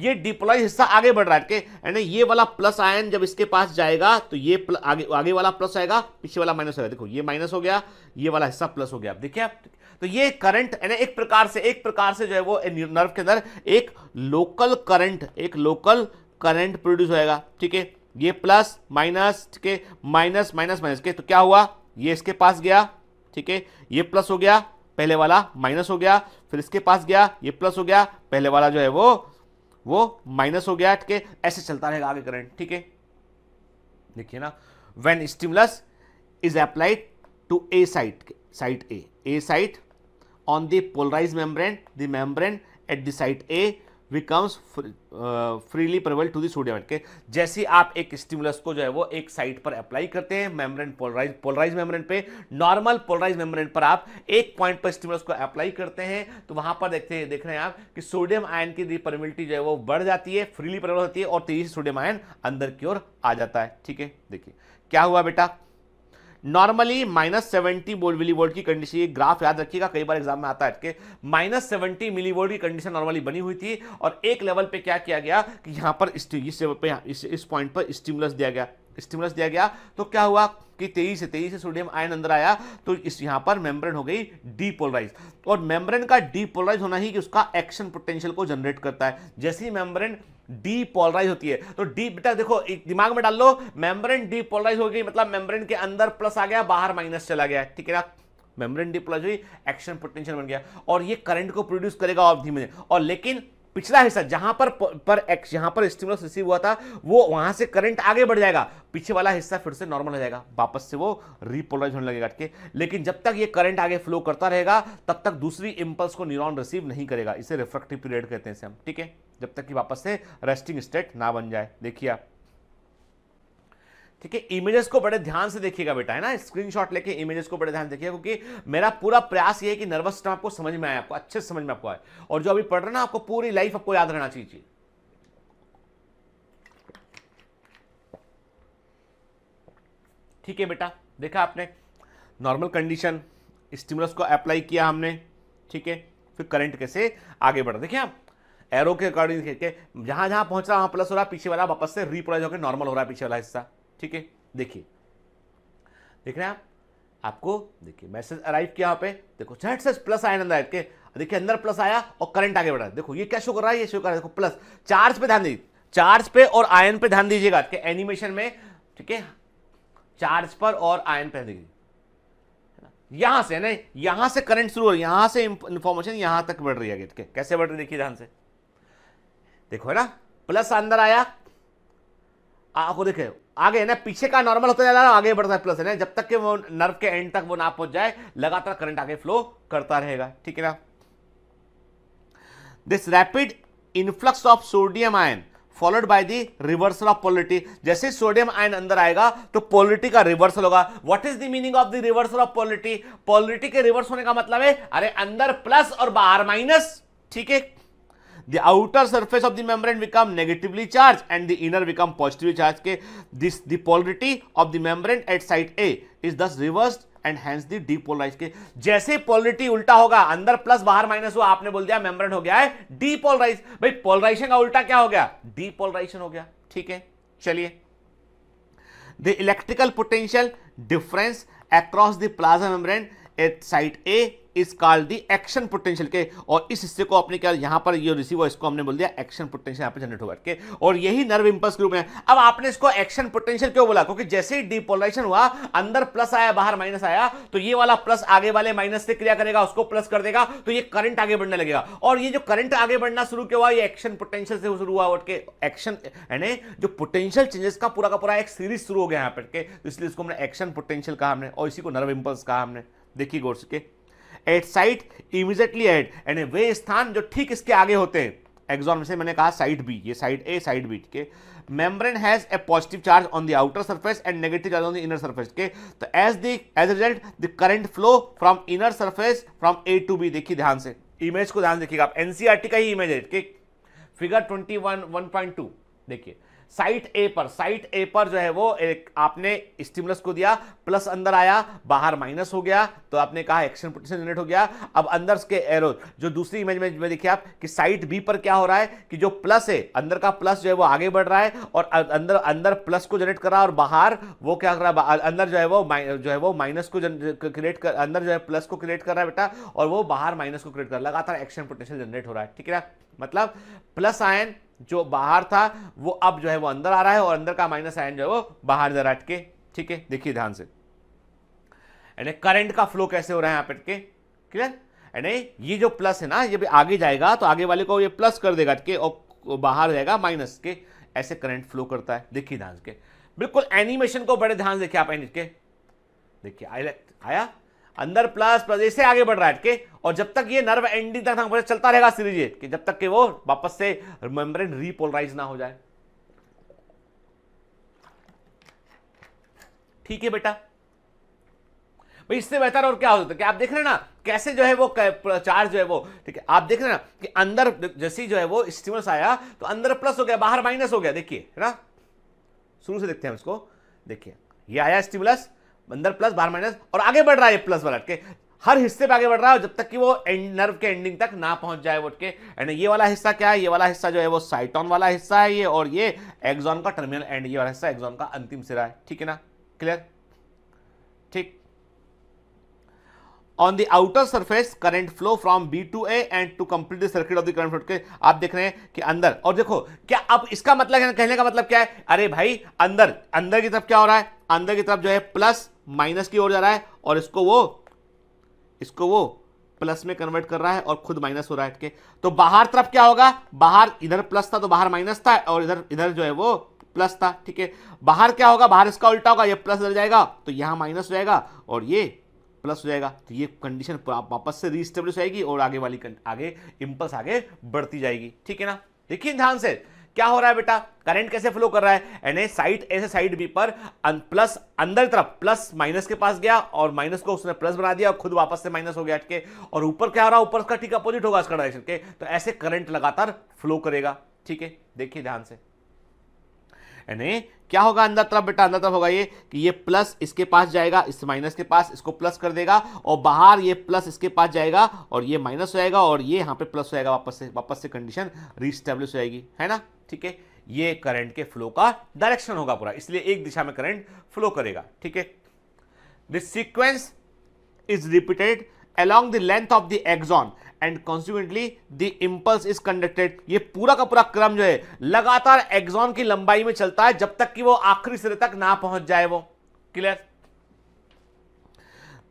ये डिप्लॉय हिस्सा आगे बढ़ रहा है यानी ये वाला प्लस आयन जब इसके पास जाएगा तो ये आगे आगे वाला प्लस आएगा पीछे वाला माइनस होगा देखो ये माइनस हो गया ये वाला हिस्सा प्लस हो गया आप देखिए आप तो ये करंट यानी एक प्रकार से एक प्रकार से जो है वो नर्व के अंदर एक लोकल करंट एक लोकल करंट प्रोड्यूस होएगा ठीक है ये प्लस माइनस ठीक है माइनस माइनस माइनस के तो क्या हुआ ये इसके पास गया ठीक है ये प्लस हो गया पहले वाला माइनस हो गया फिर इसके पास गया ये प्लस हो गया पहले वाला जो है वो वो माइनस हो गया के ऐसे चलता रहेगा आगे करंट ठीक है देखिए ना when stimulus is applied to a site site A A site on the polarise membrane the membrane at the site A becomes freely प्रवेल टू दी सोडियम के जैसे आप एक स्टिमुलस को जो है वो एक साइड पर अप्लाई करते हैं मेम्ब्रेन पोलराइज पोलराइज मेम्ब्रेन पे नॉर्मल पोलराइज मेम्ब्रेन पर आप एक पॉइंट पर स्टिमुलस को अप्लाई करते हैं तो वहां पर देखते हैं देख रहे हैं आप कि सोडियम आयन की रिपरबिलिटी जो है वो बढ़ जाती है फ्रीली प्रवेल होती है और तेजी से सोडियम आयन अंदर की ओर आ जाता है ठीक है देखिए क्या हुआ बेटा normally minus seventy millivolt की कंडीशन ये ग्राफ याद रखिएगा कई बार एग्जाम में आता है माइनस सेवेंटी मिली वोल्ट की कंडीशन नॉर्मली बनी हुई थी और एक लेवल पे क्या किया गया कि यहां पर इस, इस पॉइंट पर स्टिमुलस दिया गया स्टिमुलस दिया गया तो क्या हुआ कि तेजी से तेजी से सोडियम आयन अंदर आया तो इस यहां पर मेम्ब्रेन हो गई डीपोलराइज और मेम्ब्रेन का डीपोलराइज होना ही कि उसका एक्शन पोटेंशियल को जनरेट करता है जैसे ही मेम्ब्रेन डीपोलराइज होती है तो डी बेटा देखो एक दिमाग में डाल लो मेम्ब्रेन डीपोलराइज हो गई मतलब मेम्ब्रेन के अंदर प्लस आ गया बाहर माइनस चला गया ठीक है ना मेम्ब्रेन डीपोलराइज हुई एक्शन पोटेंशियल बन गया और ये करंट को प्रोड्यूस करेगा और धीमे और लेकिन पिछला हिस्सा जहां पर पर एक्स यहां पर स्टिमुलस रिसीव हुआ था वो वहां से करंट आगे बढ़ जाएगा पीछे वाला हिस्सा फिर से नॉर्मल हो जाएगा वापस से वो रिपोलराइज होने लगेगा के लेकिन जब तक ये करंट आगे फ्लो करता रहेगा तब तक दूसरी इम्पल्स को न्यूरॉन रिसीव नहीं करेगा इसे रिफ्रेक्टिव पीरियड कहते हैं हम ठीक है जब तक कि वापस से रेस्टिंग स्टेट ना बन जाए देखिए आप ठीक है इमेजेस को बड़े ध्यान से देखिएगा बेटा है ना स्क्रीनशॉट लेके इमेजेस को बड़े ध्यान से देखिएगा क्योंकि मेरा पूरा प्रयास ये है कि नर्वस सिस्टम आपको समझ में आए आपको अच्छे से समझ में आपको आए और जो अभी पढ़ रहे ना आपको पूरी लाइफ आपको याद रहना चाहिए ठीक है बेटा देखा आपने नॉर्मल कंडीशन स्टिमुलस को अप्लाई किया हमने ठीक है फिर करंट कैसे आगे बढ़ा देखिए आप एरो के अकॉर्डिंग जहां जहां पहुंच रहा वहां प्लस हो रहा पीछे वाला वापस से रिप्लाइज होकर नॉर्मल हो रहा है पीछे वाला हिस्सा ठीक है देखिए देख रहे हैं आप आपको देखिए मैसेज अराइव किया यहाँ पे देखो चैट से प्लस आयन अंदर के देखिए अंदर प्लस आया और करंट आगे बढ़ा देखो ये क्या शो कर रहा है ये शो कर रहा है देखो प्लस चार्ज पे ध्यान दीजिए चार्ज पे और आयन पे ध्यान दीजिएगा कि एनिमेशन में ठीक है चार्ज पर और आयन पे दीजिए यहां से ना यहां से करंट शुरू हो यहां से इंफॉर्मेशन यहां तक बढ़ रही है कैसे बढ़ रही है देखिए ध्यान से देखो है ना प्लस अंदर आया आपको देखे आगे है ना पीछे का नॉर्मल होता जा रहा है आगे बढ़ता है प्लस है ना जब तक कि वो नर्व के एंड तक वो ना पहुंच जाए लगातार करंट आगे फ्लो करता रहेगा ठीक है ना this rapid influx of sodium ion followed by the reversal of polarity जैसे सोडियम आयन अंदर आएगा तो पॉलिटी का रिवर्सल होगा what is the meaning of the reversal of polarity polarity के रिवर्स होने का मतलब है अरे अंदर प्लस और बाहर माइनस ठीक है the outer surface of the membrane become negatively charged and the inner become positively charged ke this the polarity of the membrane at site a is thus reversed and hence the depolarise के जैसे polarity उल्टा होगा अंदर plus बाहर minus हुआ आपने बोल दिया मेम्ब्रेन हो गया है डीपोलराइज भाई पोलराइजेशन का उल्टा क्या हो गया डीपोलराइजेशन हो गया ठीक है चलिए the electrical potential difference across the plasma membrane at site A is call the action potential के और इस हिस्से को अपने क्या यहां पर ये रिसीवर इसको हमने बोल दिया एक्शन पोटेंशियल यहां पर जनरेट होगा के और यही नर्व इंपल्स ग्रुप है अब आपने इसको एक्शन पोटेंशियल क्यों बोला क्योंकि जैसे ही डिपोलाइजेशन हुआ अंदर प्लस आया बाहर माइनस आया तो ये वाला प्लस आगे वाले माइनस से क्रिया करेगा उसको प्लस कर देगा तो ये करंट आगे बढ़ने लगेगा और ये जो करंट आगे बढ़ना शुरू क्यों हुआ ये एक्शन पोटेंशियल से शुरू हुआ उठ के एक्शन यानी जो पोटेंशियल चेंजेस का पूरा का पूरा एक सीरीज शुरू हो गया यहां पर के तो इसलिए इसको हमने एक्शन पोटेंशियल कहा हमने और इसी को नर्व इंपल्स कहा हमने देखिए गौर से एट साइट इमीजिएटली एट यानी वे स्थान जो ठीक इसके आगे होते हैं एक्सॉन में से मैंने कहा साइड बी ये साइड ए साइड बी के membrane has a positive charge on the outer surface and negative charge on the inner surface के तो as the as result the current flow from inner surface from A to B देखिए ध्यान से image को ध्यान देखिएगा आप NCERT e का ही इमेज है figure twenty one one point two देखिए साइट ए पर साइट ए पर जो है वो एक आपने स्टिमुलस को दिया प्लस अंदर आया बाहर माइनस हो गया तो आपने कहा एक्शन पोटेंशियल जनरेट हो गया अब अंदर के एरो जो दूसरी इमेज में, देखिए आप कि साइट बी पर क्या हो रहा है कि जो प्लस है अंदर का प्लस जो है वो आगे बढ़ रहा है और अंदर अंदर प्लस को जनरेट कर रहा है और बाहर वो क्या कर रहा है अंदर जो है वो जो है वो माइनस को क्रिएट कर अंदर जो है प्लस को क्रिएट कर रहा है बेटा और वो बाहर माइनस को क्रिएट कर लगातार एक्शन पोटेंशियल जनरेट हो रहा है ठीक है मतलब प्लस आयन जो बाहर था वो अब जो है वो अंदर आ रहा है और अंदर का माइनस आयन जो है वो बाहर जरा अटके ठीक है देखिए ध्यान से यानी करंट का फ्लो कैसे हो रहा है यहाँ पे अटके क्लियर यानी ये जो प्लस है ना ये भी आगे जाएगा तो आगे वाले को ये प्लस कर देगा अटके और बाहर जाएगा माइनस के ऐसे करंट फ्लो करता है देखिए ध्यान के बिल्कुल एनिमेशन को बड़े ध्यान देखिए आप एनिट के देखिए आया अंदर प्लस प्लस ऐसे आगे बढ़ रहा है के और जब तक ये नर्व एंडिंग तक टेम्परेचर चलता रहेगा सीरीज ये कि जब तक कि वो वापस से मेम्ब्रेन रिपोलराइज ना हो जाए ठीक है बेटा भाई इससे बेहतर और क्या हो सकता है कि आप देख रहे हैं ना कैसे जो है वो चार्ज जो है वो ठीक है आप देख रहे हैं ना कि अंदर जैसी जो है वो स्टिमुलस आया तो अंदर प्लस हो गया बाहर माइनस हो गया देखिए है ना शुरू से देखते हैं इसको देखिए ये आया स्टिमुलस बंदर प्लस बाहर माइनस और आगे बढ़ रहा है प्लस वाला के हर हिस्से पे आगे बढ़ रहा है जब तक कि वो एंड नर्व के एंडिंग तक ना पहुंच जाए वोट के एंड ये वाला हिस्सा क्या है ये वाला हिस्सा जो है वो साइटॉन वाला हिस्सा है ये और ये एग्जॉन का टर्मिनल एंड ये वाला हिस्सा एग्जॉन का अंतिम सिरा है ठीक है ना क्लियर ठीक on the outer surface current flow from B to A and to complete the circuit of the current flowed के आप देख रहे हैं कि अंदर और देखो क्या अब इसका मतलब कहने का मतलब क्या है अरे भाई अंदर अंदर की तरफ क्या हो रहा है अंदर की तरफ जो है प्लस माइनस की ओर जा रहा है और इसको वो इसको वो प्लस में कन्वर्ट कर रहा है और खुद माइनस हो रहा है के तो बाहर तरफ क्या होगा बाहर इधर प्लस था तो बाहर माइनस था और इधर इधर जो है वो प्लस था ठीक है बाहर क्या होगा बाहर इसका उल्टा होगा ये प्लस इधर जाएगा तो यहां माइनस हो जाएगा और ये प्लस हो जाएगा तो ये कंडीशन वापस से रीस्टेब्लिश होगी और आगे वाली आगे इम्पल्स आगे बढ़ती जाएगी ठीक है ना देखिए ध्यान से क्या हो रहा है बेटा करंट कैसे फ्लो कर रहा है यानी साइड ऐसे साइड बी पर प्लस अंदर तरफ प्लस माइनस के पास गया और माइनस को उसने प्लस बना दिया और खुद वापस से माइनस हो गया अटके और ऊपर क्या हो रहा है ऊपर का ठीक अपोजिट होगा इसका डायरेक्शन के तो ऐसे करंट लगातार फ्लो करेगा ठीक है देखिए ध्यान से यानी क्या होगा अंदर तरफ बेटा अंदर तरफ होगा ये कि ये प्लस इसके पास जाएगा इस माइनस के पास इसको प्लस कर देगा और बाहर ये प्लस इसके पास जाएगा और ये माइनस हो जाएगा और ये यहाँ पे प्लस हो जाएगा वापस से वापस से कंडीशन रिस्टेब्लिश हो जाएगी है ना ठीक है ये करंट के फ्लो का डायरेक्शन होगा पूरा इसलिए एक दिशा में करंट फ्लो करेगा ठीक है the sequence is repeated along the length of the axon and consequently the impulse is conducted ये पूरा का पूरा क्रम जो है लगातार एग्जॉन की लंबाई में चलता है जब तक कि वो आखिरी सिरे तक ना पहुंच जाए वो clear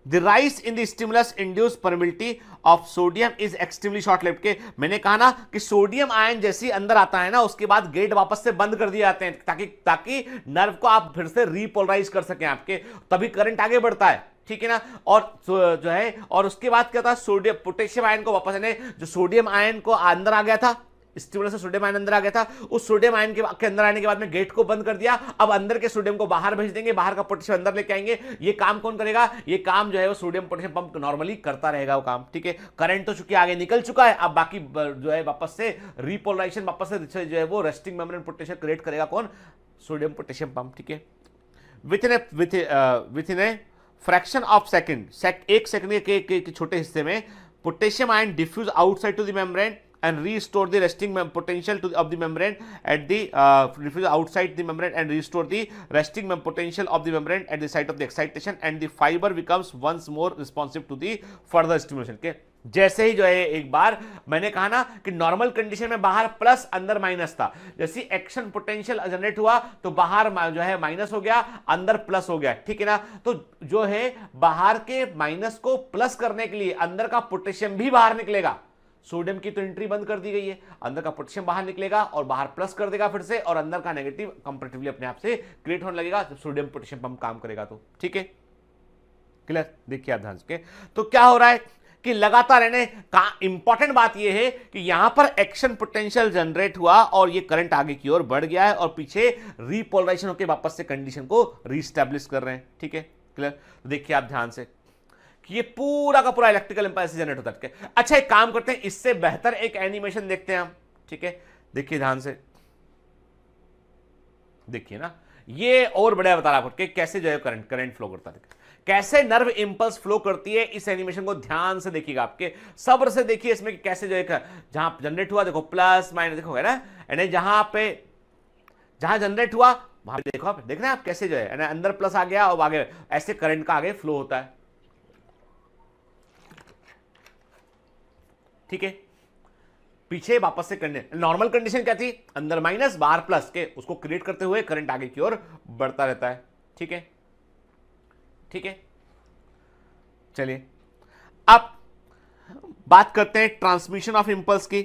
the rise in the stimulus induced permeability of sodium is extremely short lived के मैंने कहा ना कि सोडियम आयन जैसे अंदर आता है ना उसके बाद गेट वापस से बंद कर दिए जाते हैं ताकि ताकि नर्व को आप फिर से रिपोलराइज कर सकें आपके तभी करंट आगे बढ़ता है ठीक है ना और जो है और उसके बाद क्या था सोडियम पोटेशियम आयन को वापस आने जो सोडियम आयन को अंदर आ गया था से सोडियम आयन अंदर आ गया था उस सोडियम आयन के, अंदर आने के बाद में गेट को बंद कर दिया अब अंदर के सोडियम को बाहर भेज देंगे बाहर का पोटेशियम अंदर लेके आएंगे ये काम कौन करेगा ये काम जो है वो सोडियम पोटेशियम पंप नॉर्मली करता रहेगा वो काम ठीक है करंट तो चुकी आगे निकल चुका है अब बाकी जो है वापस से रिपोलराइजेशन वापस से जो है वो रेस्टिंग मेम्ब्रेन पोटेशियम क्रिएट करेगा कौन सोडियम पोटेशियम पंप ठीक है within with within a fraction of second एक सेकंड के, के, छोटे हिस्से में potassium ion diffuse outside to the membrane and store the resting potential to of the membrane at the diffuse outside the membrane and restore the resting potential of the membrane at the site of the excitation and the fibre becomes once more responsive to the further stimulation के जैसे ही जो है एक बार मैंने कहा ना कि normal condition में बाहर प्लस अंदर माइनस था जैसे एक्शन पोटेंशियल जनरेट हुआ तो बाहर जो है माइनस हो गया अंदर प्लस हो गया ठीक है ना तो जो है बाहर के माइनस को प्लस करने के लिए अंदर का पोटेशियम भी बाहर निकलेगा सोडियम की तो एंट्री बंद कर दी गई है अंदर का पोटेशियम बाहर निकलेगा और बाहर प्लस कर देगा फिर से और अंदर का नेगेटिव कंपेटिवली अपने आप से क्रिएट होने लगेगा जब सोडियम पोटेशियम पंप काम करेगा तो ठीक है क्लियर देखिए आप ध्यान से तो क्या हो रहा है कि लगातार यानी का इंपॉर्टेंट बात यह है कि यहां पर एक्शन पोटेंशियल जनरेट हुआ और यह करंट आगे की ओर बढ़ गया है और पीछे रिपोलराइजेशन होकर वापस से कंडीशन को रिस्टेब्लिश कर रहे हैं ठीक है क्लियर तो देखिए आप ध्यान से कि ये पूरा का पूरा इलेक्ट्रिकल इंपल्स जनरेट होता है अच्छा एक काम करते हैं इससे बेहतर एक एनिमेशन देखते हैं हम ठीक है देखिए ध्यान से देखिए ना ये और बढ़िया बता रहा आपको कैसे जो है करंट करंट फ्लो करता है कैसे नर्व इंपल्स फ्लो करती है इस एनिमेशन को ध्यान से देखिएगा आपके सब्र से देखिए इसमें कैसे जो एक जहां जनरेट हुआ देखो प्लस माइनस देखो है ना यानी जहां पे जहां जनरेट हुआ वहां पे देखो आप देख रहे हैं आप कैसे जो है अंदर प्लस आ गया और आगे ऐसे करंट का आगे फ्लो होता है ठीक है पीछे वापस से करने नॉर्मल कंडीशन क्या थी अंदर माइनस बाहर प्लस के उसको क्रिएट करते हुए करंट आगे की ओर बढ़ता रहता है ठीक है ठीक है चलिए अब बात करते हैं ट्रांसमिशन ऑफ इंपल्स की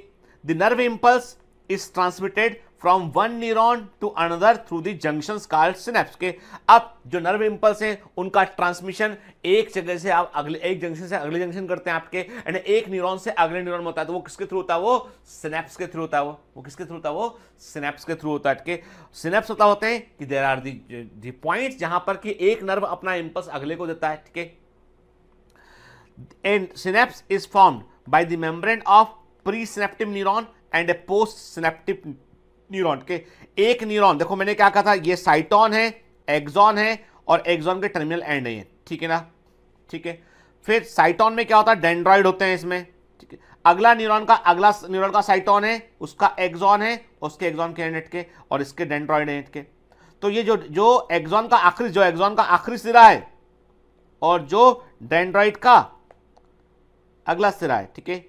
the nerve impulse is transmitted from one neuron to another through the junction called synapse के अब जो नर्व इम्पल्स हैं उनका ट्रांसमिशन एक जगह से आप अगले एक जंक्शन से अगले जंक्शन करते हैं आपके एंड एक न्यूरॉन से अगले न्यूरॉन में होता है तो वो किसके थ्रू होता है वो सिनेप्स के थ्रू होता है वो वो किसके थ्रू होता है वो सिनेप्स के थ्रू होता है के सिनेप्स होता होते हैं कि देर आर दी पॉइंट जहां पर कि एक नर्व अपना इम्पल्स अगले को देता है ठीक है and synapse is form by the membrane of pre of neuron and a post postsynaptic neuron के एक न्यूरॉन देखो मैंने क्या कहा था ये साइटॉन है एग्जॉन है और एग्जॉन के टर्मिनल एंड है ठीक है ना ठीक है फिर साइटॉन में क्या होता है डेंड्रॉइड होते हैं इसमें ठीक है अगला न्यूरॉन का अगला न्यूरॉन का साइटॉन है उसका एक्सॉन है उसके एग्जॉन के एंड के और इसके डेंड्रॉइड एंड के तो ये जो जो एग्जॉन का आखिरी जो एग्जॉन का आखिरी सिरा है और जो डेंड्रॉइड का अगला सिरा है ठीक है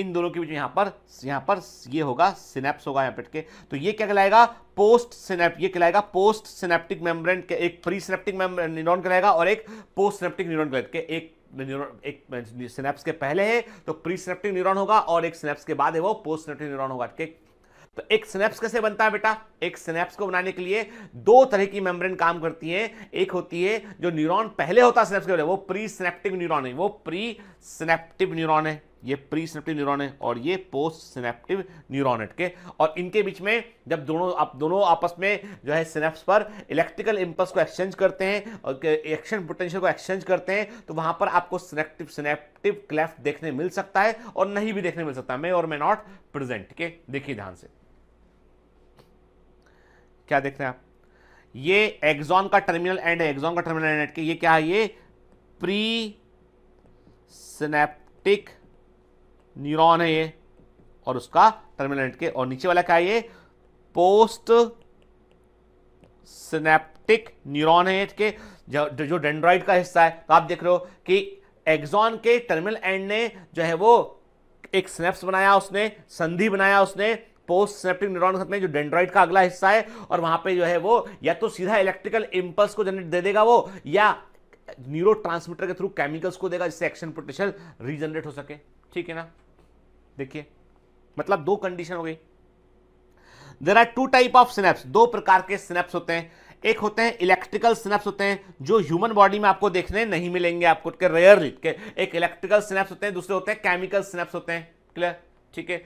इन दोनों के बीच यहां पर यहां पर ये होगा सिनेप्स होगा यहां पर तो ये क्या कहलाएगा पोस्ट सिनेप ये कहलाएगा पोस्ट सिनेप्टिक मेम्ब्रेन के एक प्री सिनेप्टिक न्यूरॉन कहलाएगा और एक पोस्ट सिनेप्टिक न्यूरॉन के एक एक सिनेप्स के पहले है तो प्री सिनेप्टिक न्यूरॉन होगा और एक सिनेप्स के बाद है वो पोस्ट सिनेप्टिक न्यूरॉन होगा के तो एक सिनेप्स कैसे बनता है बेटा एक सिनेप्स को बनाने के लिए दो तरह की मेम्ब्रेन काम करती है एक होती है जो न्यूरॉन पहले होता है सिनेप्स के पहले वो प्री सिनेप्टिक न्यूरॉन है वो प्री सिनेप्टिक न्यूरॉन है ये प्री सिनेप्टिव न्यूरोन है और ये पोस्ट सिनेप्टिव न्यूरॉन के और इनके बीच में जब दोनों आप दोनों आपस में जो है सिनेप्स पर इलेक्ट्रिकल इम्पल्स को एक्सचेंज करते हैं और एक्शन पोटेंशियल को एक्सचेंज करते हैं तो वहां पर आपको सिनेप्टिव सिनेप्टिव क्लेफ्ट देखने मिल सकता है और नहीं भी देखने मिल सकता मे मैं और मैं नॉट प्रेजेंट के देखिए ध्यान से क्या देख रहे हैं आप ये एग्जॉन का टर्मिनल एंड है एग्जॉन का टर्मिनल एंड के ये क्या है ये प्री सिनेप्टिक न्यूरॉन है ये और उसका टर्मिनेट के और नीचे वाला क्या है ये पोस्ट सिनेप्टिक न्यूरॉन है इसके जो, जो डेंड्रॉइड का हिस्सा है तो आप देख रहे हो कि एग्जॉन के टर्मिनल एंड ने जो है वो एक स्नेप्स बनाया उसने संधि बनाया उसने पोस्ट सिनेप्टिक न्यूरॉन के साथ में जो डेंड्रॉइड का अगला हिस्सा है और वहां पे जो है वो या तो सीधा इलेक्ट्रिकल इंपल्स को जनरेट दे देगा वो या न्यूरो के थ्रू केमिकल्स को देगा जिससे एक्शन पोटेंशियल रीजनरेट हो सके ठीक है ना देखिए मतलब दो कंडीशन हो गई there are two type of synapse दो प्रकार के स्नेप्स होते हैं एक होते हैं इलेक्ट्रिकल स्नैप्स होते हैं जो ह्यूमन बॉडी में आपको देखने नहीं मिलेंगे आपको के रेयरली के एक इलेक्ट्रिकल स्नैप्स होते हैं दूसरे होते हैं केमिकल स्नैप्स होते हैं क्लियर ठीक है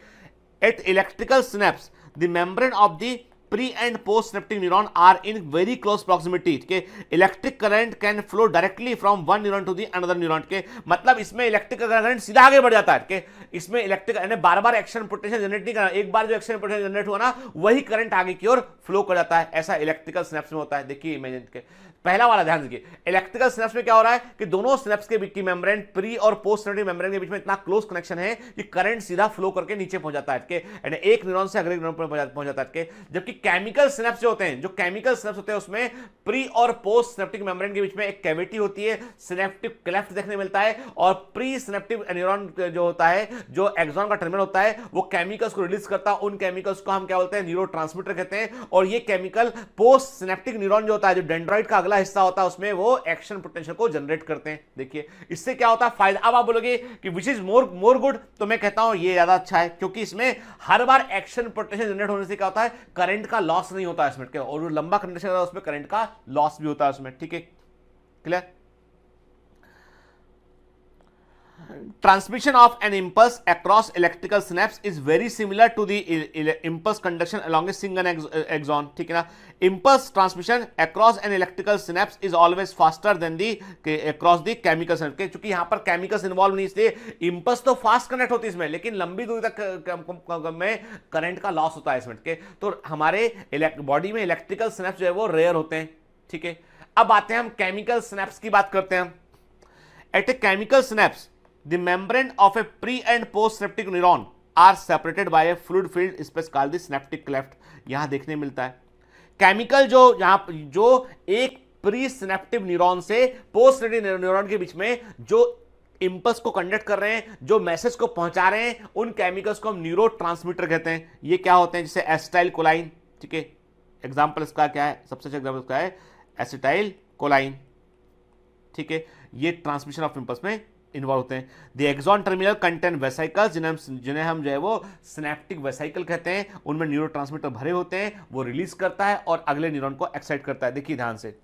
at electrical synapse the membrane of the pre and post synaptic neuron are in very close proximity के electric current can flow directly from one neuron to the another neuron के मतलब इसमें electric current सीधा आगे बढ़ जाता है के इसमें इलेक्ट्रिक यानी बार बार एक्शन पोटेंशियल जनरेट नहीं करना एक बार जो एक्शन पोटेंशियल जनरेट हुआ ना वही करंट आगे की ओर फ्लो कर जाता है ऐसा इलेक्ट्रिकल स्नैप्स में होता है देखिए इमेजिन के पहला वाला ध्यान दीजिए इलेक्ट्रिकल स्नेप्स में क्या हो रहा है कि दोनों स्नेप्स के बीच की मेम्ब्रेन प्री और पोस्ट सिनेप्टिक मेम्ब्रेन के बीच में इतना क्लोज कनेक्शन है कि करंट सीधा फ्लो करके नीचे पहुंच जाता है यानी एक न्यूरॉन से अगले न्यूरॉन पर पहुंच जाता है जबकि केमिकल स्नेप्स जो होते हैं जो केमिकल स्नेप्स होते हैं उसमें प्री और पोस्ट सिनेप्टिक मेम्ब्रेन के बीच में एक कैविटी होती है सिनेप्टिक क्लेफ्ट देखने मिलता है और प्री सिनेप्टिक न्यूरॉन जो होता है जो एक्सॉन का टर्मिनल होता है वो केमिकल्स को रिलीज करता है उन केमिकल्स को हम क्या बोलते हैं न्यूरोट्रांसमीटर कहते हैं और ये केमिकल पोस्ट सिनेप्टिक न्यूरॉन जो होता है जो डेंड्रॉइड का अगला हिस्सा होता है उसमें वो एक्शन पोटेंशियल को जनरेट करते हैं देखिए इससे क्या होता है फायदा अब आप बोलोगे कि which is more more good तो मैं कहता हूं ये ज्यादा अच्छा है क्योंकि इसमें हर बार एक्शन पोटेंशियल जनरेट होने से क्या होता है करंट का लॉस नहीं होता है इसमें और लंबा कंडीशन उसमें करंट का लॉस भी होता है उसमें ठीक है clear transmission of an impulse across electrical synapse is very similar to the impulse conduction along a single axon ठीक है ना impulse transmission across an electrical synapse is always faster than the across the chemical चूंकि यहां पर chemicals involve नहीं इसलिए impulse तो fast connect होती है इसमें लेकिन लंबी दूरी तक में करेंट का लॉस होता है इसमें के तो हमारे बॉडी में इलेक्ट्रिकल स्नैप्स जो है वो रेयर होते हैं ठीक है अब आते हैं हम केमिकल स्नैप्स की बात करते हैं at a chemical synapse the membrane of a pre and post synaptic neuron are separated by a fluid filled space called the synaptic cleft yahan dekhne milta hai chemical jo yahan jo ek pre synaptic neuron se post synaptic neuron ke beech mein jo impulse को conduct कर रहे हैं जो message को पहुंचा रहे हैं उन केमिकल्स को हम न्यूरो कहते हैं ये क्या होते हैं जैसे एसिटाइल कोलाइन ठीक है एग्जाम्पल इसका क्या है सबसे अच्छा एग्जाम्पल इसका है एसिटाइल कोलाइन ठीक है ये ट्रांसमिशन ऑफ इम्पल्स में इन्वॉल्व होते हैं the axon terminal content vesicle जिन्हें हम जिन्हें हम जो है वो स्नैप्टिक वेसाइकल कहते हैं उनमें न्यूरो भरे होते हैं वो रिलीज करता है और अगले न्यूरॉन को एक्साइट करता है देखिए ध्यान से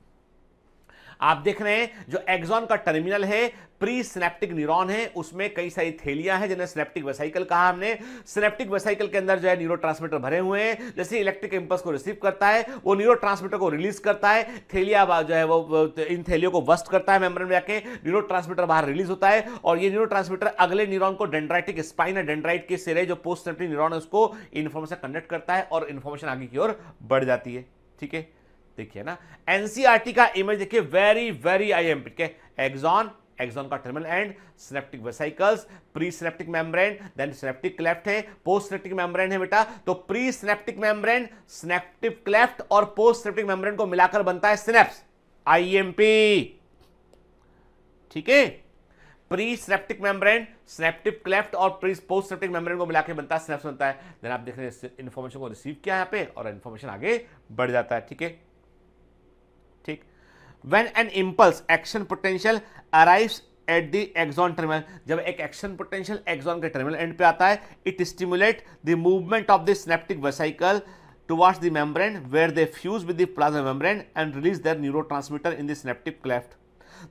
आप देख रहे हैं जो एक्सॉन का टर्मिनल है प्री सिनेप्टिक न्यूरॉन है उसमें कई सारी थैलियां हैं जिन्हें स्नेप्टिक वेसाइकल कहा हमने सिनेप्टिक वेसाइकल के अंदर जो है न्यूरो भरे हुए हैं जैसे इलेक्ट्रिक इंपल्स को रिसीव करता है वो न्यूरो को रिलीज करता है थैलिया जो है वो इन थैलियों को वस्ट करता है मेम्ब्रेन में आके न्यूरो बाहर रिलीज होता है और ये न्यूरो अगले न्यूरोन को डेंड्राइटिक स्पाइन है डेंड्राइट के सिरे जो पोस्ट स्नेप्टिक न्यूरोन है उसको इन्फॉर्मेशन कंडक्ट करता है और इन्फॉर्मेशन आगे की ओर बढ़ जाती है ठीक है देखिए ना एनसीआरटी e का इमेज देखिए वेरी वेरी आई एम के एग्जॉन एग्जॉन का terminal end synaptic vesicles pre synaptic membrane then synaptic cleft है पोस्ट सिनेप्टिक मेम्ब्रेन है बेटा तो pre synaptic membrane synaptic cleft और पोस्ट सिनेप्टिक मेम्ब्रेन को मिलाकर बनता है सिनेप्स आईएमपी ठीक है pre synaptic membrane synaptic cleft और प्री पोस्ट सिनेप्टिक मेम्ब्रेन को मिलाकर बनता है सिनेप्स बनता है देन आप देख रहे हैं इंफॉर्मेशन को रिसीव किया यहां पे और इंफॉर्मेशन आगे बढ़ जाता है ठीक है when an impulse action potential arrives at the axon terminal, जब एक action potential एक्सॉन के टर्मिनल एंड पे आता है it stimulate the movement of the towards the membrane where they fuse with the plasma membrane and release their neurotransmitter in the synaptic cleft.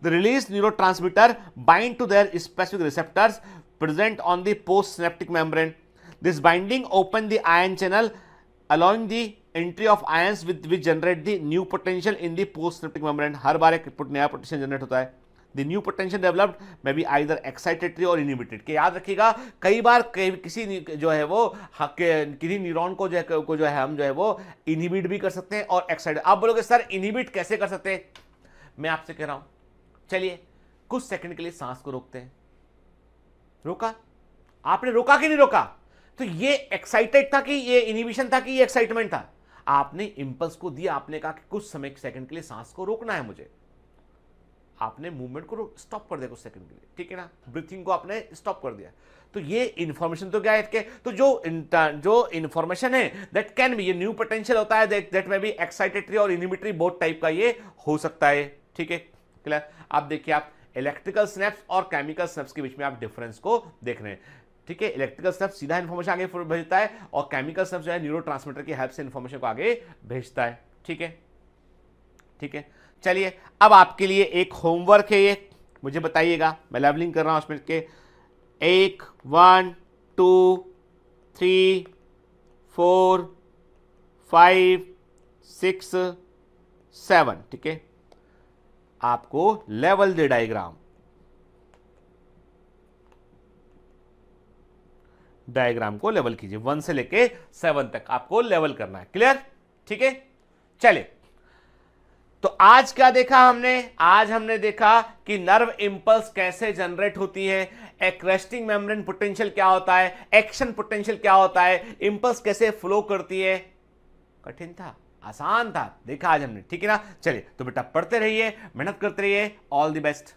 The released neurotransmitter bind to their specific receptors present on the postsynaptic membrane. This binding open the ion channel allowing the entry of of with which generate generate new potential in in post synaptic membrane हर बार एक नया potential generate होता है the new potential developed may be either excitatory और inhibited के याद रखिएगा कई बार कई किसी जो है वो हाँ, किसी न्यूरॉन को जो है को जो है हम जो है वो इनिबिट भी कर सकते हैं और एक्साइट आप बोलोगे सर इनिबिट कैसे कर सकते हैं मैं आपसे कह रहा हूं चलिए कुछ सेकंड के लिए सांस को रोकते हैं रोका आपने रोका कि नहीं रोका तो ये एक्साइटेड था कि ये इनिबिशन था कि ये एक्साइटमेंट था आपने इंपल्स को दिया आपने कहा कि कुछ समय सेकंड के लिए सांस को रोकना है मुझे आपने मूवमेंट को स्टॉप कर दिया कुछ सेकंड के लिए ठीक है ना ब्रीथिंग को आपने स्टॉप कर दिया तो ये इंफॉर्मेशन तो क्या है इसके तो जो जो इंफॉर्मेशन है दैट कैन बी ये न्यू पोटेंशियल होता है दैट में भी एक्साइटेटरी और इनिमिटरी बोथ टाइप का ये हो सकता है ठीक है क्लियर आप देखिए आप इलेक्ट्रिकल स्नैप्स और केमिकल स्नैप्स के बीच में आप डिफरेंस को देख रहे हैं ठीक है इलेक्ट्रिकल स्टेप सीधा इन्फॉर्मेशन आगे भेजता है और केमिकल स्टेप जो है न्यूरो की हेल्प से इन्फॉर्मेशन को आगे भेजता है ठीक है ठीक है चलिए अब आपके लिए एक होमवर्क है ये मुझे बताइएगा मैं लेवलिंग कर रहा हूँ उसमें के एक one two three four five six seven ठीक है आपको लेवल दे डायग्राम डायग्राम को लेवल कीजिए वन से लेके सेवन तक आपको लेवल करना है क्लियर ठीक है चलिए तो आज क्या देखा हमने आज हमने देखा कि नर्व इंपल्स कैसे जनरेट होती है एक रेस्टिंग मेम्ब्रेन पोटेंशियल क्या होता है एक्शन पोटेंशियल क्या होता है इंपल्स कैसे फ्लो करती है कठिन था आसान था देखा आज हमने ठीक है ना चलिए तो बेटा पढ़ते रहिए मेहनत करते रहिए all the best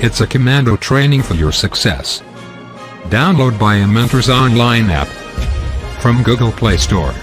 It's a commando training for your success. Download by Mentors online app from Google Play Store.